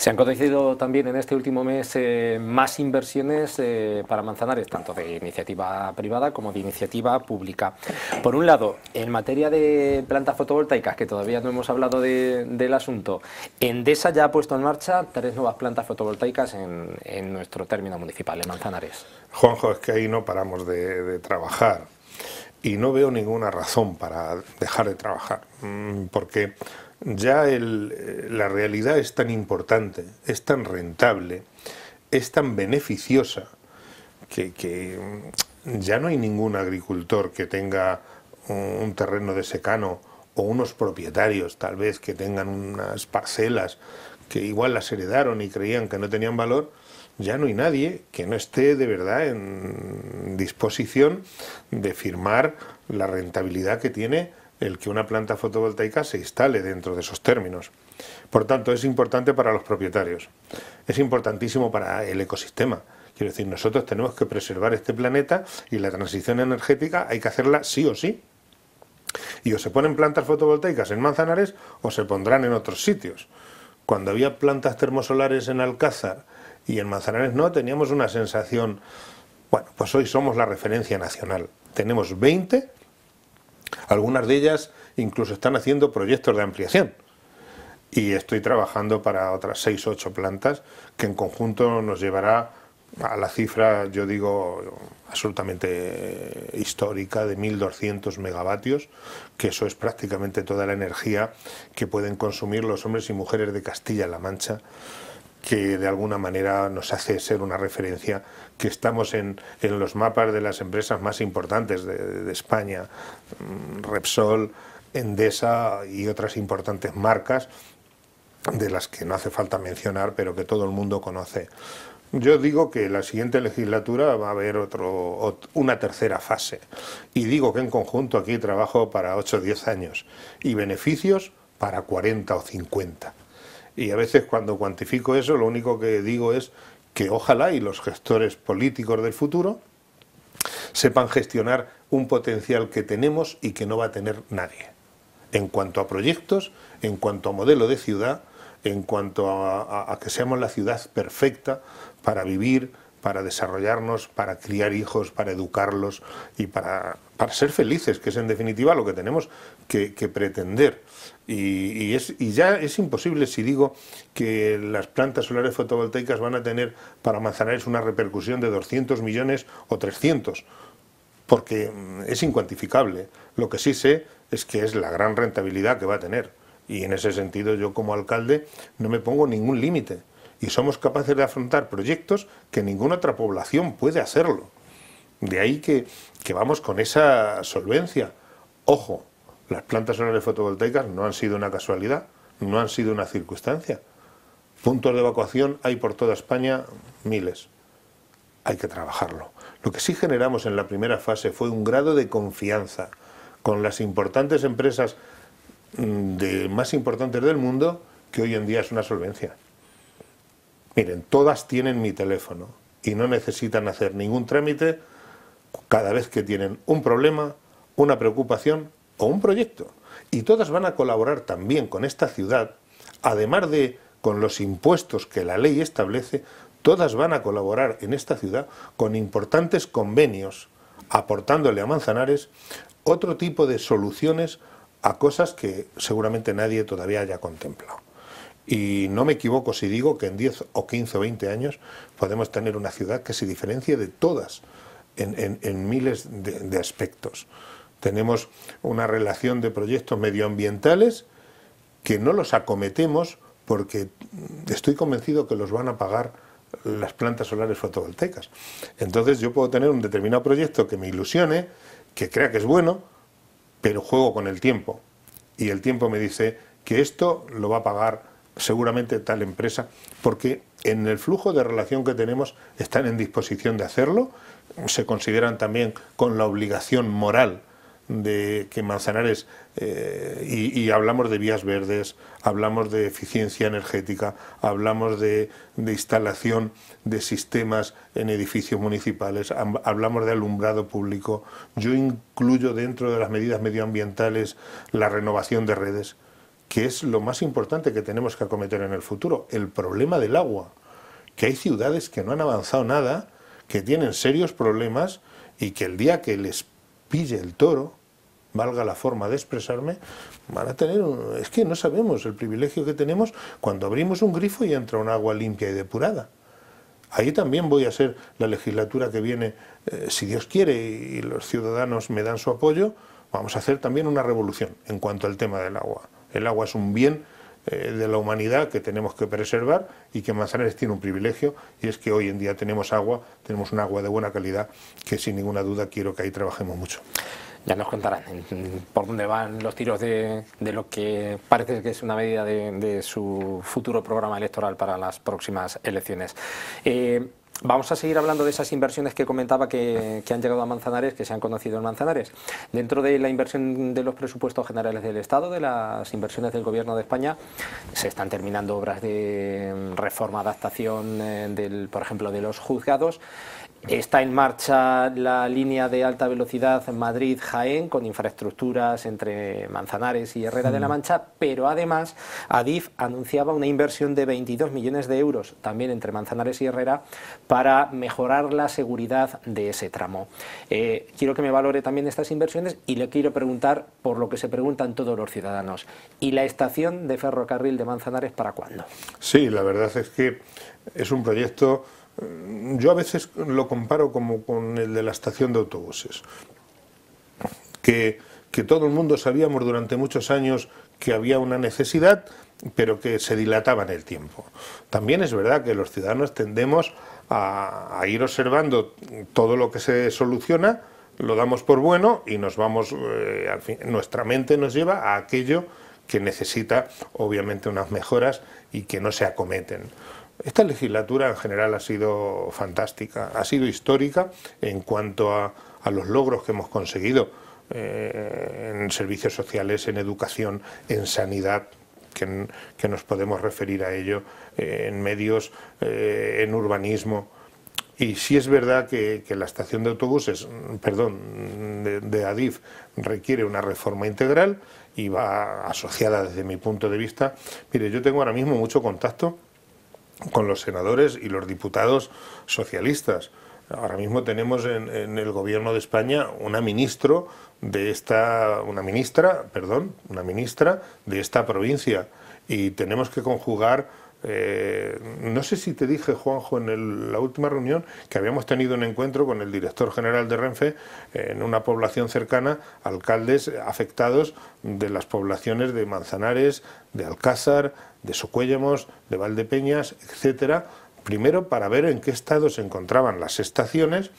Se han conocido también en este último mes eh, más inversiones eh, para Manzanares, tanto de iniciativa privada como de iniciativa pública. Por un lado, en materia de plantas fotovoltaicas, que todavía no hemos hablado del asunto, Endesa ya ha puesto en marcha tres nuevas plantas fotovoltaicas en, nuestro término municipal, en Manzanares. Juanjo, es que ahí no paramos de, de trabajar y no veo ninguna razón para dejar de trabajar, mm, porque ya eh, la realidad es tan importante, es tan rentable, es tan beneficiosa, que, ya no hay ningún agricultor que tenga un, un terreno de secano o unos propietarios tal vez que tengan unas parcelas que igual las heredaron y creían que no tenían valor, ya no hay nadie que no esté de verdad en disposición de firmar la rentabilidad que tiene el que una planta fotovoltaica se instale dentro de esos términos. Por tanto, es importante para los propietarios, es importantísimo para el ecosistema. Quiero decir, nosotros tenemos que preservar este planeta y la transición energética hay que hacerla sí o sí. Y o se ponen plantas fotovoltaicas en Manzanares o se pondrán en otros sitios. Cuando había plantas termosolares en Alcázar y en Manzanares no, teníamos una sensación, bueno, pues hoy somos la referencia nacional. Tenemos 20 algunas de ellas incluso están haciendo proyectos de ampliación. Y estoy trabajando para otras seis o ocho plantas que en conjunto nos llevará a la cifra, yo digo, absolutamente histórica de 1.200 megavatios, que eso es prácticamente toda la energía que pueden consumir los hombres y mujeres de Castilla-La Mancha que de alguna manera nos hace ser una referencia, que estamos en, en los mapas de las empresas más importantes de, España, mm, Repsol, Endesa y otras importantes marcas de las que no hace falta mencionar, pero que todo el mundo conoce. Yo digo que la siguiente legislatura va a haber otro, una tercera fase y digo que en conjunto aquí trabajo para 8 o 10 años y beneficios para 40 o 50. Y a veces cuando cuantifico eso, lo único que digo es que ojalá y los gestores políticos del futuro sepan gestionar un potencial que tenemos y que no va a tener nadie. En cuanto a proyectos, en cuanto a modelo de ciudad, en cuanto a, que seamos la ciudad perfecta para vivir, para desarrollarnos, para criar hijos, para educarlos y para, ser felices, que es en definitiva lo que tenemos que pretender. Y, ya es imposible si digo que las plantas solares fotovoltaicas van a tener para Manzanares una repercusión de 200 millones o 300, porque mm, es incuantificable. Lo que sí sé es que es la gran rentabilidad que va a tener. Y en ese sentido yo como alcalde no me pongo ningún límite. Y somos capaces de afrontar proyectos que ninguna otra población puede hacerlo. De ahí que vamos con esa solvencia. Ojo, las plantas solares fotovoltaicas no han sido una casualidad, no han sido una circunstancia. Puntos de evacuación hay por toda España miles. Hay que trabajarlo. Lo que sí generamos en la primera fase fue un grado de confianza con las importantes empresas mm, de más importantes del mundo que hoy en día es una solvencia. Miren, todas tienen mi teléfono y no necesitan hacer ningún trámite cada vez que tienen un problema, una preocupación o un proyecto. Y todas van a colaborar también con esta ciudad, además de con los impuestos que la ley establece, todas van a colaborar en esta ciudad con importantes convenios, aportándole a Manzanares otro tipo de soluciones a cosas que seguramente nadie todavía haya contemplado. Y no me equivoco si digo que en 10 o 15 o 20 años podemos tener una ciudad que se diferencie de todas en, miles de aspectos. Tenemos una relación de proyectos medioambientales que no los acometemos porque estoy convencido que los van a pagar las plantas solares fotovoltaicas. Entonces yo puedo tener un determinado proyecto que me ilusione, que crea que es bueno, pero juego con el tiempo. Y el tiempo me dice que esto lo va a pagar seguramente tal empresa, porque en el flujo de relación que tenemos están en disposición de hacerlo, se consideran también con la obligación moral de que Manzanares, eh, y, hablamos de vías verdes, hablamos de eficiencia energética, hablamos de, de instalación de sistemas en edificios municipales, hablamos de alumbrado público, yo incluyo dentro de las medidas medioambientales la renovación de redes, que es lo más importante que tenemos que acometer en el futuro, el problema del agua, que hay ciudades que no han avanzado nada, que tienen serios problemas y que el día que les pille el toro, valga la forma de expresarme, van a tener, es que no sabemos el privilegio que tenemos cuando abrimos un grifo y entra un agua limpia y depurada. Ahí también voy a ser la legislatura que viene, eh, si Dios quiere y, y los ciudadanos me dan su apoyo, vamos a hacer también una revolución en cuanto al tema del agua. El agua es un bien eh, de la humanidad que tenemos que preservar y que Manzanares tiene un privilegio y es que hoy en día tenemos agua, tenemos un agua de buena calidad que sin ninguna duda quiero que ahí trabajemos mucho ya nos contarán por dónde van los tiros de, lo que parece que es una medida de, su futuro programa electoral para las próximas elecciones. Eh, vamos a seguir hablando de esas inversiones que comentaba que, que, han llegado a Manzanares, que se han conocido en Manzanares. Dentro de la inversión de los presupuestos generales del Estado, de las inversiones del Gobierno de España, se están terminando obras de mm, reforma, adaptación, eh, del, por ejemplo, de los juzgados. Está en marcha la línea de alta velocidad Madrid-Jaén con infraestructuras entre Manzanares y Herrera de la mm. Mancha, pero además Adif anunciaba una inversión de 22 millones de euros también entre Manzanares y Herrera para mejorar la seguridad de ese tramo. Eh, quiero que me valore también estas inversiones y le quiero preguntar por lo que se preguntan todos los ciudadanos. ¿Y la estación de ferrocarril de Manzanares para cuándo? Sí, la verdad es que es un proyecto yo a veces lo comparo como con el de la estación de autobuses, que, todo el mundo sabíamos durante muchos años que había una necesidad, pero que se dilataba en el tiempo. También es verdad que los ciudadanos tendemos a, ir observando todo lo que se soluciona, lo damos por bueno y nos vamos, eh, nuestra mente nos lleva a aquello que necesita obviamente unas mejoras y que no se acometen. Esta legislatura en general ha sido fantástica, ha sido histórica en cuanto a, los logros que hemos conseguido eh, en servicios sociales, en educación, en sanidad, que, nos podemos referir a ello, eh, en medios, eh, en urbanismo. Y si es verdad que, la estación de autobuses, perdón, de, de, Adif requiere una reforma integral y va asociada desde mi punto de vista. Mire, yo tengo ahora mismo mucho contacto con los senadores y los diputados socialistas. Ahora mismo tenemos en, el gobierno de España una ministro de esta, una ministra, perdón, una ministra de esta provincia y tenemos que conjugar eh, no sé si te dije, Juanjo, en la última reunión que habíamos tenido un encuentro con el director general de Renfe eh, en una población cercana, alcaldes afectados de las poblaciones de Manzanares, de Alcázar, de Socuéllamos, de Valdepeñas, etcétera, Primero, para ver en qué estado se encontraban las estaciones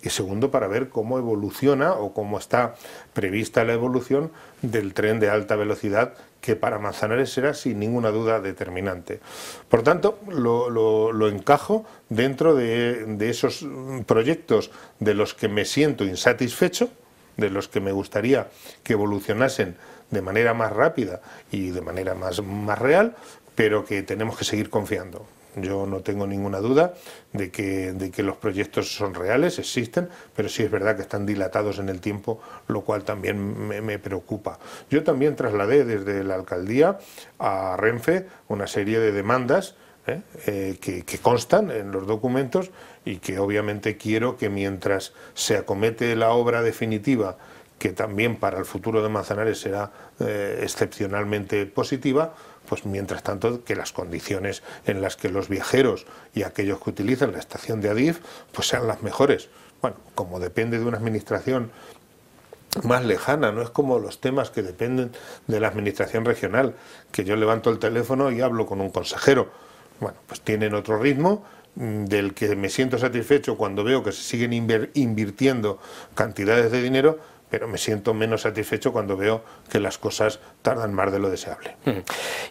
y segundo, para ver cómo evoluciona o cómo está prevista la evolución del tren de alta velocidad que para Manzanares será sin ninguna duda determinante. Por tanto, lo, encajo dentro de, esos proyectos de los que me siento insatisfecho, de los que me gustaría que evolucionasen de manera más rápida y de manera más real, pero que tenemos que seguir confiando. Yo no tengo ninguna duda de que, los proyectos son reales, existen, pero sí es verdad que están dilatados en el tiempo, lo cual también me, preocupa. Yo también trasladé desde la alcaldía a Renfe una serie de demandas ¿eh? Eh, que, constan en los documentos y que obviamente quiero que mientras se acomete la obra definitiva que también para el futuro de Manzanares será eh, excepcionalmente positiva, pues mientras tanto que las condiciones en las que los viajeros y aquellos que utilizan la estación de Adif pues sean las mejores. Bueno, como depende de una administración más lejana, no es como los temas que dependen de la administración regional, que yo levanto el teléfono y hablo con un consejero. Bueno, pues tienen otro ritmo mm, del que me siento satisfecho cuando veo que se siguen invirtiendo cantidades de dinero, pero me siento menos satisfecho cuando veo que las cosas tardan más de lo deseable.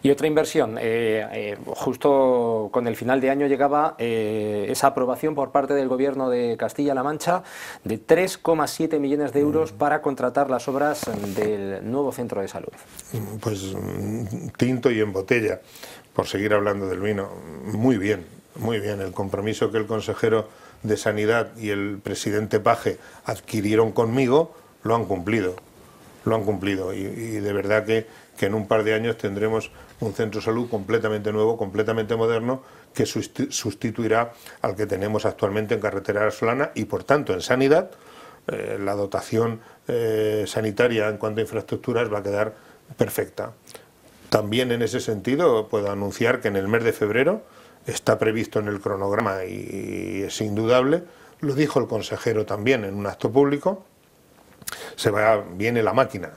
Y otra inversión, eh, eh, justo con el final de año llegaba eh, esa aprobación por parte del gobierno de Castilla-La Mancha de 3,7 millones de euros mm. para contratar las obras del nuevo centro de salud. Pues mm, tinto y en botella, por seguir hablando del vino, muy bien, muy bien, el compromiso que el consejero de Sanidad y el presidente Paje adquirieron conmigo, lo han cumplido, lo han cumplido. Y, de verdad que, en un par de años tendremos un centro de salud completamente nuevo, completamente moderno, que sustituirá al que tenemos actualmente en Carretera Solana y, por tanto, en sanidad, eh, la dotación eh, sanitaria en cuanto a infraestructuras va a quedar perfecta. También en ese sentido puedo anunciar que en el mes de febrero está previsto en el cronograma y es indudable, lo dijo el consejero también en un acto público, se va, viene la máquina,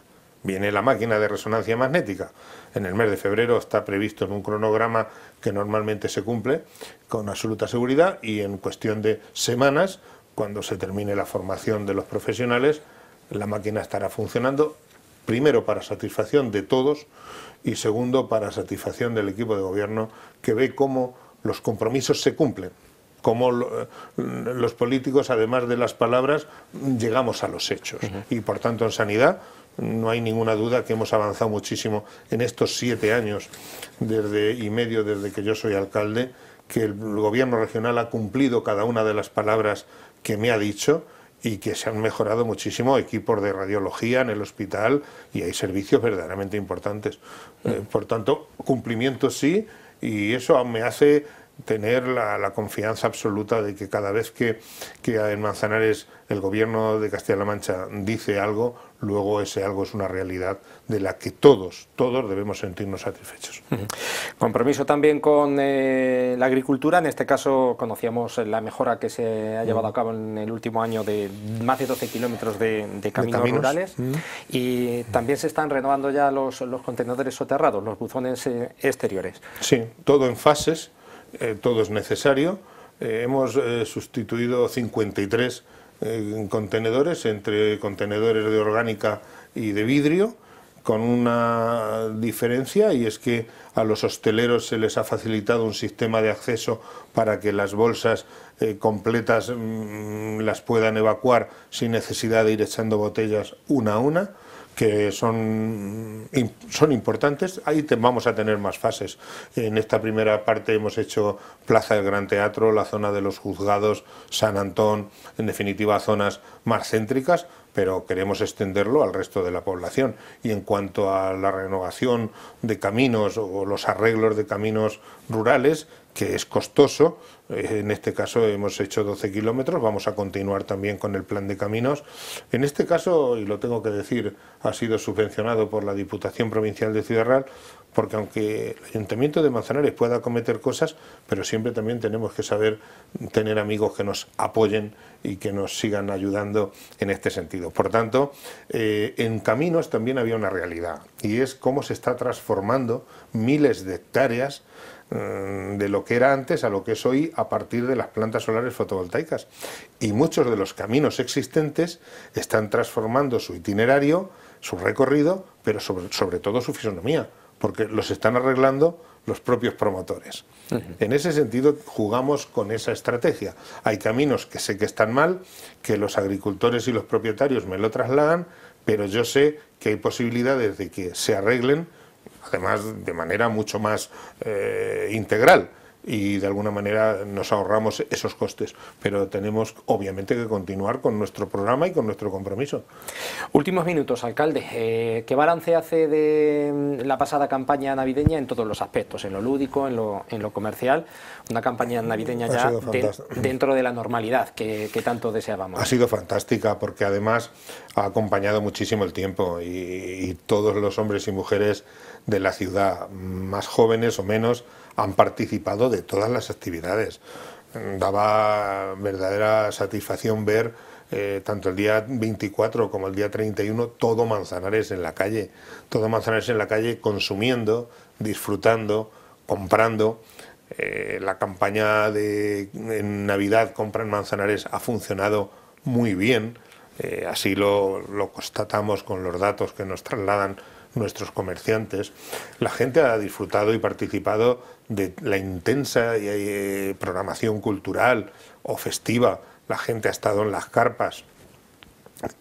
viene la máquina de resonancia magnética. En el mes de febrero está previsto en un cronograma que normalmente se cumple con absoluta seguridad y en cuestión de semanas, cuando se termine la formación de los profesionales, la máquina estará funcionando primero para satisfacción de todos y segundo para satisfacción del equipo de gobierno que ve cómo los compromisos se cumplen como los políticos, además de las palabras, llegamos a los hechos. Y por tanto, en sanidad no hay ninguna duda que hemos avanzado muchísimo en estos siete años desde, y medio desde que yo soy alcalde, que el gobierno regional ha cumplido cada una de las palabras que me ha dicho y que se han mejorado muchísimo equipos de radiología en el hospital y hay servicios verdaderamente importantes. Mm. Eh, por tanto, cumplimiento sí, y eso me hace tener la, confianza absoluta de que cada vez que, que en Manzanares el gobierno de Castilla-La Mancha dice algo, luego ese algo es una realidad de la que todos, todos debemos sentirnos satisfechos. Compromiso también con eh, la agricultura, en este caso conocíamos la mejora que se ha llevado a cabo en el último año de más de 12 kilómetros de, de, caminos, rurales y también se están renovando ya los, los contenedores soterrados, los buzones eh, exteriores. Sí, todo en fases. Eh, todo es necesario. Eh, hemos eh, sustituido 53 contenedores entre contenedores de orgánica y de vidrio con una diferencia y es que a los hosteleros se les ha facilitado un sistema de acceso para que las bolsas completas mm, las puedan evacuar sin necesidad de ir echando botellas una a una que son, son importantes. Ahí vamos a tener más fases. En esta primera parte hemos hecho Plaza del Gran Teatro, la zona de los juzgados, San Antón, en definitiva zonas más céntricas, pero queremos extenderlo al resto de la población. Y en cuanto a la renovación de caminos o los arreglos de caminos rurales, que es costoso, eh, en este caso hemos hecho 12 kilómetros, vamos a continuar también con el plan de caminos. En este caso, y lo tengo que decir, ha sido subvencionado por la Diputación Provincial de Ciudad Real, porque aunque el Ayuntamiento de Manzanares pueda cometer cosas, pero siempre también tenemos que saber tener amigos que nos apoyen y que nos sigan ayudando en este sentido. Por tanto, eh, en caminos también había una realidad, y es cómo se está transformando miles de hectáreas mm, de lo que era antes a lo que es hoy, a partir de las plantas solares fotovoltaicas. Y muchos de los caminos existentes están transformando su itinerario, su recorrido, pero sobre, todo su fisonomía, porque los están arreglando los propios promotores. En ese sentido, jugamos con esa estrategia. Hay caminos que sé que están mal, que los agricultores y los propietarios me lo trasladan, pero yo sé que hay posibilidades de que se arreglen, además de manera mucho más eh, integral y de alguna manera nos ahorramos esos costes. Pero tenemos obviamente que continuar con nuestro programa y con nuestro compromiso. Últimos minutos, alcalde. Eh, ¿Qué balance hace de mm, la pasada campaña navideña en todos los aspectos? En lo lúdico, en lo, comercial. Una campaña navideña ya dentro de la normalidad que, tanto deseábamos. Ha sido fantástica porque además ha acompañado muchísimo el tiempo y todos los hombres y mujeres de la ciudad, más jóvenes o menos, han participado de todas las actividades. Daba verdadera satisfacción ver eh, tanto el día 24 como el día 31 todo Manzanares en la calle, todo Manzanares en la calle consumiendo, disfrutando, comprando. Eh, la campaña de Navidad compran Manzanares ha funcionado muy bien, eh, así lo, lo constatamos con los datos que nos trasladan nuestros comerciantes. La gente ha disfrutado y participado de la intensa eh, programación cultural o festiva, la gente ha estado en las carpas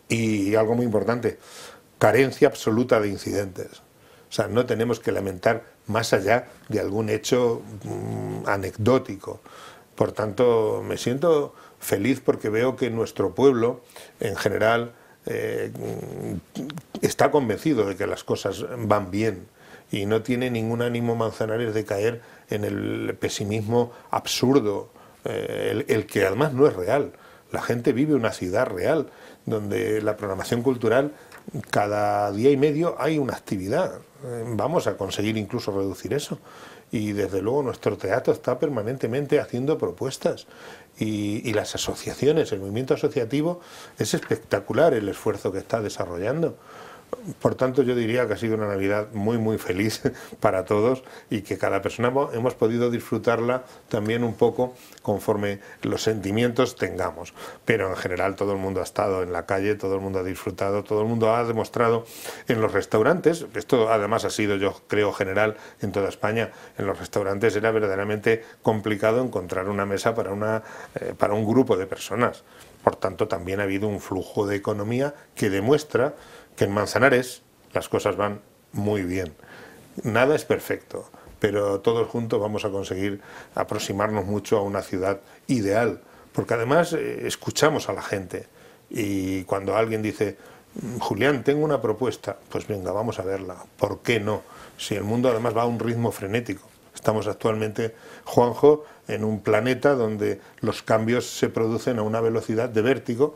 y algo muy importante, carencia absoluta de incidentes. O sea, no tenemos que lamentar más allá de algún hecho mm, anecdótico. Por tanto, me siento feliz porque veo que nuestro pueblo, en general, eh, mm, está convencido de que las cosas van bien y no tiene ningún ánimo Manzanares de caer en el pesimismo absurdo, eh, el, que además no es real. La gente vive una ciudad real, donde la programación cultural, cada día y medio hay una actividad. Eh, vamos a conseguir incluso reducir eso. Y desde luego nuestro teatro está permanentemente haciendo propuestas. y las asociaciones, el movimiento asociativo, es espectacular el esfuerzo que está desarrollando. Por tanto, yo diría que ha sido una Navidad muy, muy feliz para todos y que cada persona hemos podido disfrutarla también un poco conforme los sentimientos tengamos. Pero en general todo el mundo ha estado en la calle, todo el mundo ha disfrutado, todo el mundo ha demostrado en los restaurantes, esto además ha sido yo creo general en toda España, en los restaurantes era verdaderamente complicado encontrar una mesa para, una, eh, para un grupo de personas. Por tanto, también ha habido un flujo de economía que demuestra que en Manzanares las cosas van muy bien. Nada es perfecto, pero todos juntos vamos a conseguir aproximarnos mucho a una ciudad ideal, porque además eh, escuchamos a la gente y cuando alguien dice, mm, Julián, tengo una propuesta, pues venga, vamos a verla, ¿por qué no? Si el mundo además va a un ritmo frenético. Estamos actualmente, Juanjo, en un planeta donde los cambios se producen a una velocidad de vértigo,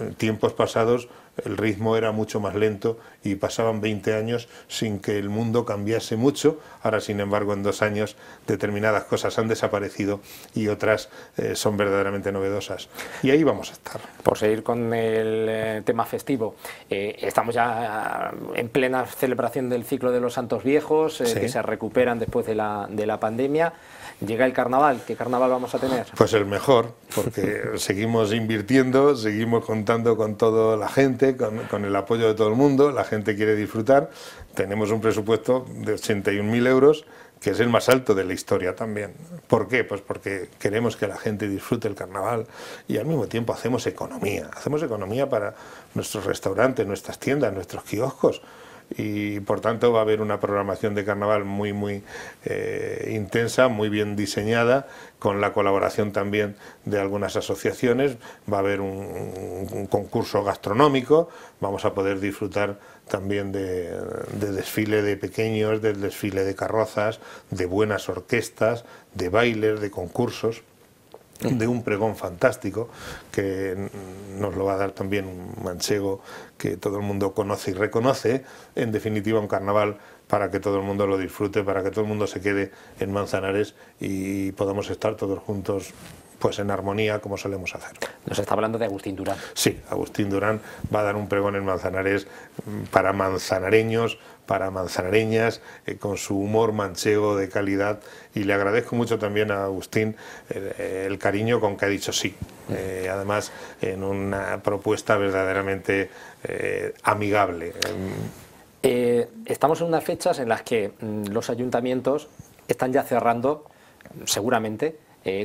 eh, tiempos pasados el ritmo era mucho más lento y pasaban 20 años sin que el mundo cambiase mucho. Ahora, sin embargo, en dos años determinadas cosas han desaparecido y otras eh, son verdaderamente novedosas. Y ahí vamos a estar. Por seguir con el eh, tema festivo, eh, estamos ya en plena celebración del ciclo de los santos viejos, que se recuperan después de la, de la pandemia. Llega el carnaval, ¿qué carnaval vamos a tener? Pues el mejor, porque seguimos invirtiendo, seguimos contando con toda la gente, con, con, el apoyo de todo el mundo, la gente quiere disfrutar. Tenemos un presupuesto de 81.000 euros, que es el más alto de la historia también. ¿Por qué? Pues porque queremos que la gente disfrute el carnaval y al mismo tiempo hacemos economía. Hacemos economía para nuestros restaurantes, nuestras tiendas, nuestros kioscos y por tanto va a haber una programación de carnaval muy muy eh, intensa, muy bien diseñada, con la colaboración también de algunas asociaciones, va a haber un, concurso gastronómico, vamos a poder disfrutar también de, de, desfile de pequeños, del desfile de carrozas, de buenas orquestas, de bailes, de concursos de un pregón fantástico que nos lo va a dar también un manchego que todo el mundo conoce y reconoce, en definitiva un carnaval para que todo el mundo lo disfrute, para que todo el mundo se quede en Manzanares y podamos estar todos juntos pues en armonía como solemos hacer. Nos está hablando de Agustín Durán. Sí, Agustín Durán va a dar un pregón en Manzanares mm, para manzanareños, para manzanareñas, eh, con su humor manchego de calidad. Y le agradezco mucho también a Agustín el cariño con que ha dicho sí. Eh, además, en una propuesta verdaderamente eh, amigable. estamos en unas fechas en las que mm, los ayuntamientos están ya cerrando, seguramente,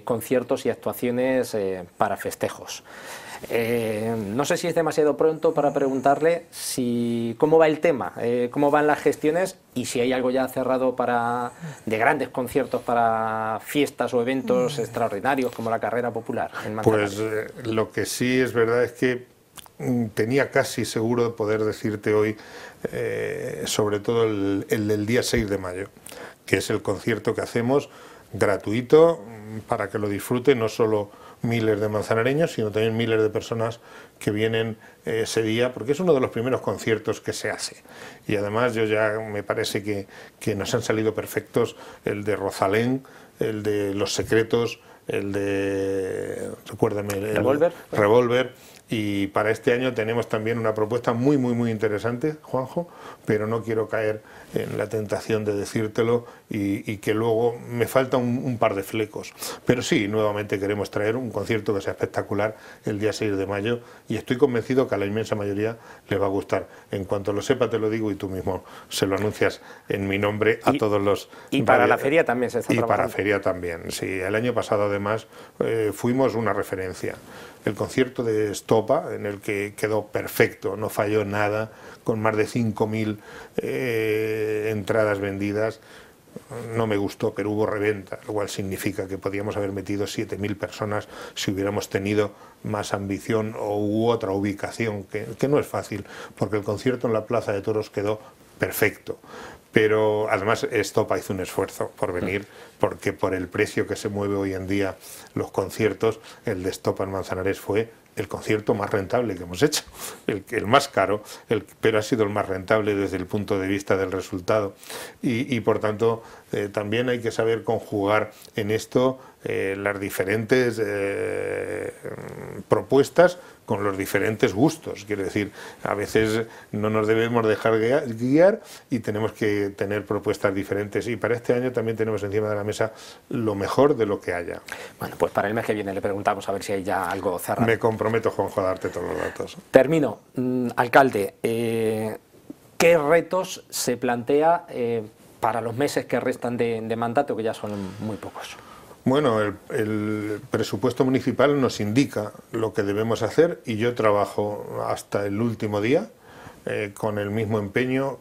conciertos y actuaciones para festejos. Eh, no sé si es demasiado pronto para preguntarle si, cómo va el tema, eh, cómo van las gestiones y si hay algo ya cerrado para, de grandes conciertos para fiestas o eventos mm. extraordinarios como la carrera popular. En pues eh, lo que sí es verdad es que mm, tenía casi seguro de poder decirte hoy, sobre todo el, del día 6 de mayo, que es el concierto que hacemos gratuito mm, para que lo disfruten no solo miles de manzanareños, sino también miles de personas que vienen eh, ese día, porque es uno de los primeros conciertos que se hace. Y además yo ya me parece que, nos han salido perfectos el de Rosalén, el de Los Secretos, el de, recuérdame, Revolver. Revolver y para este año tenemos también una propuesta muy, muy, muy interesante, Juanjo, pero no quiero caer en la tentación de decírtelo y, que luego me falta un, par de flecos. Pero sí, nuevamente queremos traer un concierto que sea espectacular el día 6 de mayo y estoy convencido que a la inmensa mayoría les va a gustar. En cuanto lo sepa, te lo digo y tú mismo se lo anuncias en mi nombre a todos los... Y para la feria también se está Y para la feria también, sí. El año pasado, además, eh, fuimos una referencia el concierto de Estopa, en el que quedó perfecto, no falló nada, con más de 5.000 eh, entradas vendidas. No me gustó, pero hubo reventa, lo cual significa que podíamos haber metido 7.000 personas si hubiéramos tenido más ambición o u otra ubicación, que no es fácil, porque el concierto en la Plaza de Toros quedó perfecto pero además Estopa hizo un esfuerzo por venir, porque por el precio que se mueve hoy en día los conciertos, el de Estopa en Manzanares fue el concierto más rentable que hemos hecho, el, el más caro, el, pero ha sido el más rentable desde el punto de vista del resultado. y por tanto, eh, también hay que saber conjugar en esto eh, las diferentes eh, propuestas con los diferentes gustos. Quiero decir, a veces no nos debemos dejar guiar y tenemos que tener propuestas diferentes. Y para este año también tenemos encima de la mesa lo mejor de lo que haya. Bueno, pues para el mes que viene le preguntamos a ver si hay ya algo cerrado. Me comprometo, Juanjo, a darte todos los datos. Termino. Mm, alcalde, ¿qué retos se plantea para los meses que restan de, mandato, que ya son muy pocos. Bueno, el, presupuesto municipal nos indica lo que debemos hacer y yo trabajo hasta el último día eh, con el mismo empeño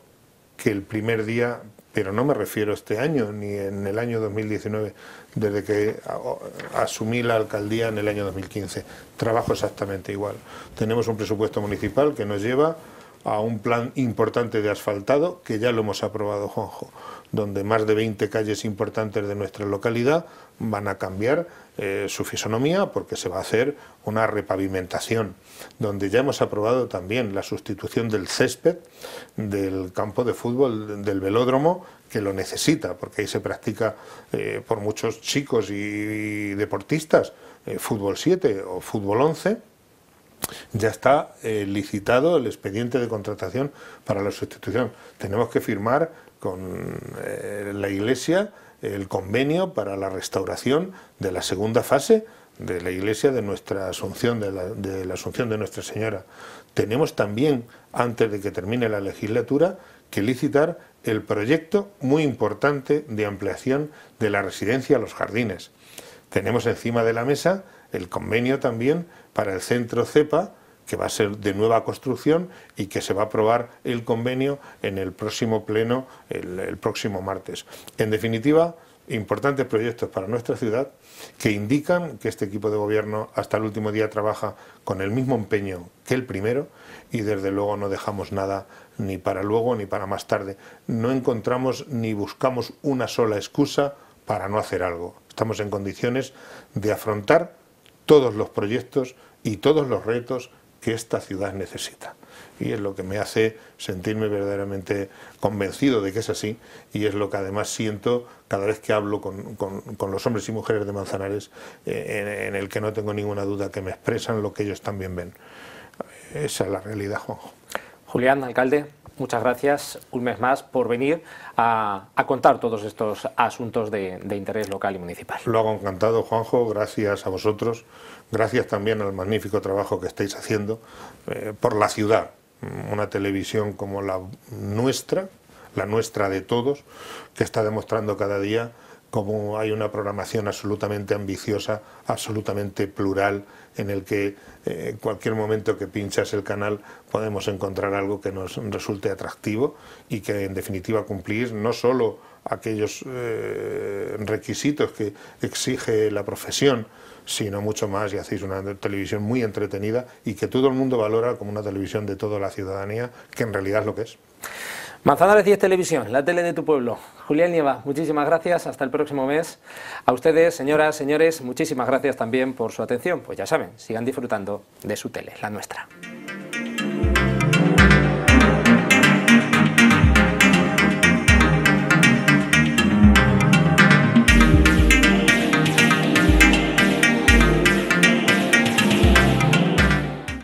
que el primer día, pero no me refiero a este año ni en el año 2019, desde que asumí la alcaldía en el año 2015. Trabajo exactamente igual. Tenemos un presupuesto municipal que nos lleva a un plan importante de asfaltado, que ya lo hemos aprobado, Juanjo, donde más de 20 calles importantes de nuestra localidad van a cambiar eh, su fisonomía porque se va a hacer una repavimentación, donde ya hemos aprobado también la sustitución del césped del campo de fútbol del velódromo, que lo necesita, porque ahí se practica eh, por muchos chicos y, deportistas eh, fútbol 7 o fútbol 11 ya está eh, licitado el expediente de contratación para la sustitución. Tenemos que firmar con eh, la Iglesia el convenio para la restauración de la segunda fase de la Iglesia de nuestra Asunción, de la Asunción de Nuestra Señora. Tenemos también, antes de que termine la legislatura, que licitar el proyecto muy importante de ampliación de la residencia a los jardines. Tenemos encima de la mesa el convenio también para el centro CEPA, que va a ser de nueva construcción y que se va a aprobar el convenio en el próximo pleno, el, próximo martes. En definitiva, importantes proyectos para nuestra ciudad que indican que este equipo de gobierno hasta el último día trabaja con el mismo empeño que el primero y desde luego no dejamos nada ni para luego ni para más tarde. No encontramos ni buscamos una sola excusa para no hacer algo. Estamos en condiciones de afrontar todos los proyectos y todos los retos que esta ciudad necesita. Y es lo que me hace sentirme verdaderamente convencido de que es así y es lo que además siento cada vez que hablo con, los hombres y mujeres de Manzanares, eh, en, en, el que no tengo ninguna duda que me expresan lo que ellos también ven. Esa es la realidad, Juanjo. Julián, alcalde, muchas gracias un mes más por venir a, contar todos estos asuntos de, interés local y municipal. Lo hago encantado, Juanjo, gracias a vosotros, gracias también al magnífico trabajo que estáis haciendo eh, por la ciudad, mm, una televisión como la nuestra, la nuestra de todos, que está demostrando cada día como hay una programación absolutamente ambiciosa, absolutamente plural, en el que eh, en cualquier momento que pinchas el canal podemos encontrar algo que nos resulte atractivo y que en definitiva cumplir no solo aquellos eh, requisitos que exige la profesión, sino mucho más y hacéis una televisión muy entretenida y que todo el mundo valora como una televisión de toda la ciudadanía, que en realidad es lo que es. Manzanares 10 Televisión, la tele de tu pueblo. Julián Nieva, muchísimas gracias. Hasta el próximo mes. A ustedes, señoras, señores, muchísimas gracias también por su atención. Pues ya saben, sigan disfrutando de su tele, la nuestra.